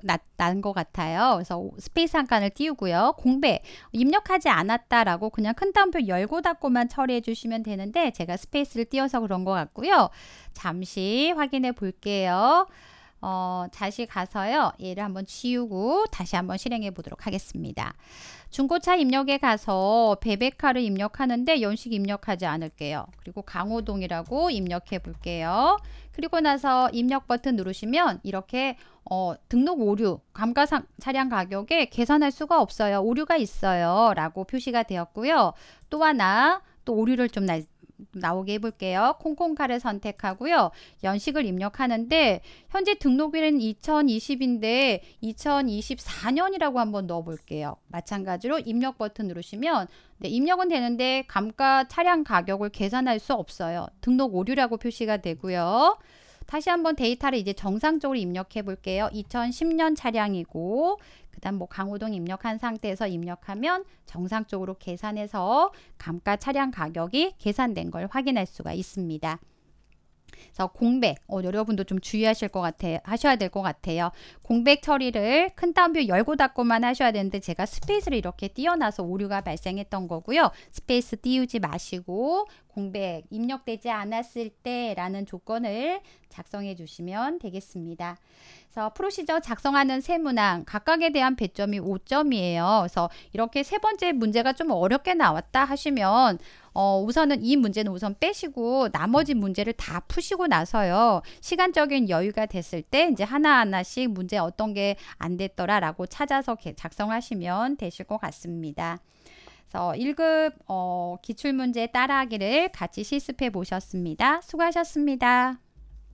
것 같아요. 그래서 스페이스 한 칸을 띄우고요. 공백 입력하지 않았다라고 그냥 큰 따옴표 열고 닫고만 처리해 주시면 되는데 제가 스페이스를 띄워서 그런 것 같고요. 잠시 확인해 볼게요. 어, 다시 가서요. 얘를 한번 지우고 다시 한번 실행해 보도록 하겠습니다. 중고차 입력에 가서 베베카를 입력하는데 연식 입력하지 않을게요. 그리고 강호동이라고 입력해 볼게요. 그리고 나서 입력 버튼 누르시면 이렇게 어, 등록 오류, 감가상 차량 가격에 계산할 수가 없어요. 오류가 있어요. 라고 표시가 되었고요. 또 하나 또 오류를 좀 날, 나오게 해볼게요. 콩콩카를 선택하고요. 연식을 입력하는데 현재 등록일은 2020인데 2024년이라고 한번 넣어볼게요. 마찬가지로 입력 버튼 누르시면 네, 입력은 되는데 감가 차량 가격을 계산할 수 없어요. 등록 오류라고 표시가 되고요. 다시 한번 데이터를 이제 정상적으로 입력해 볼게요. 2010년 차량이고 그다음 뭐 강호동 입력한 상태에서 입력하면 정상적으로 계산해서 감가 차량 가격이 계산된 걸 확인할 수가 있습니다. 그래서 공백 어, 여러분도 좀 주의하실 것 같아 하셔야 될 것 같아요. 공백 처리를 큰 따옴표 열고 닫고만 하셔야 되는데 제가 스페이스를 이렇게 띄어놔서 오류가 발생했던 거고요. 스페이스 띄우지 마시고 공백 입력되지 않았을 때라는 조건을 작성해 주시면 되겠습니다. 그래서 프로시저 작성하는 세문항 각각에 대한 배점이 5점이에요. 그래서 이렇게 세 번째 문제가 좀 어렵게 나왔다 하시면 어, 우선은 이 문제는 우선 빼시고 나머지 문제를 다 푸시고 나서요. 시간적인 여유가 됐을 때 이제 하나하나씩 문제 어떤 게 안 됐더라라고 찾아서 작성하시면 되실 것 같습니다. 그래서 1급 어, 기출문제 따라하기를 같이 실습해 보셨습니다. 수고하셨습니다.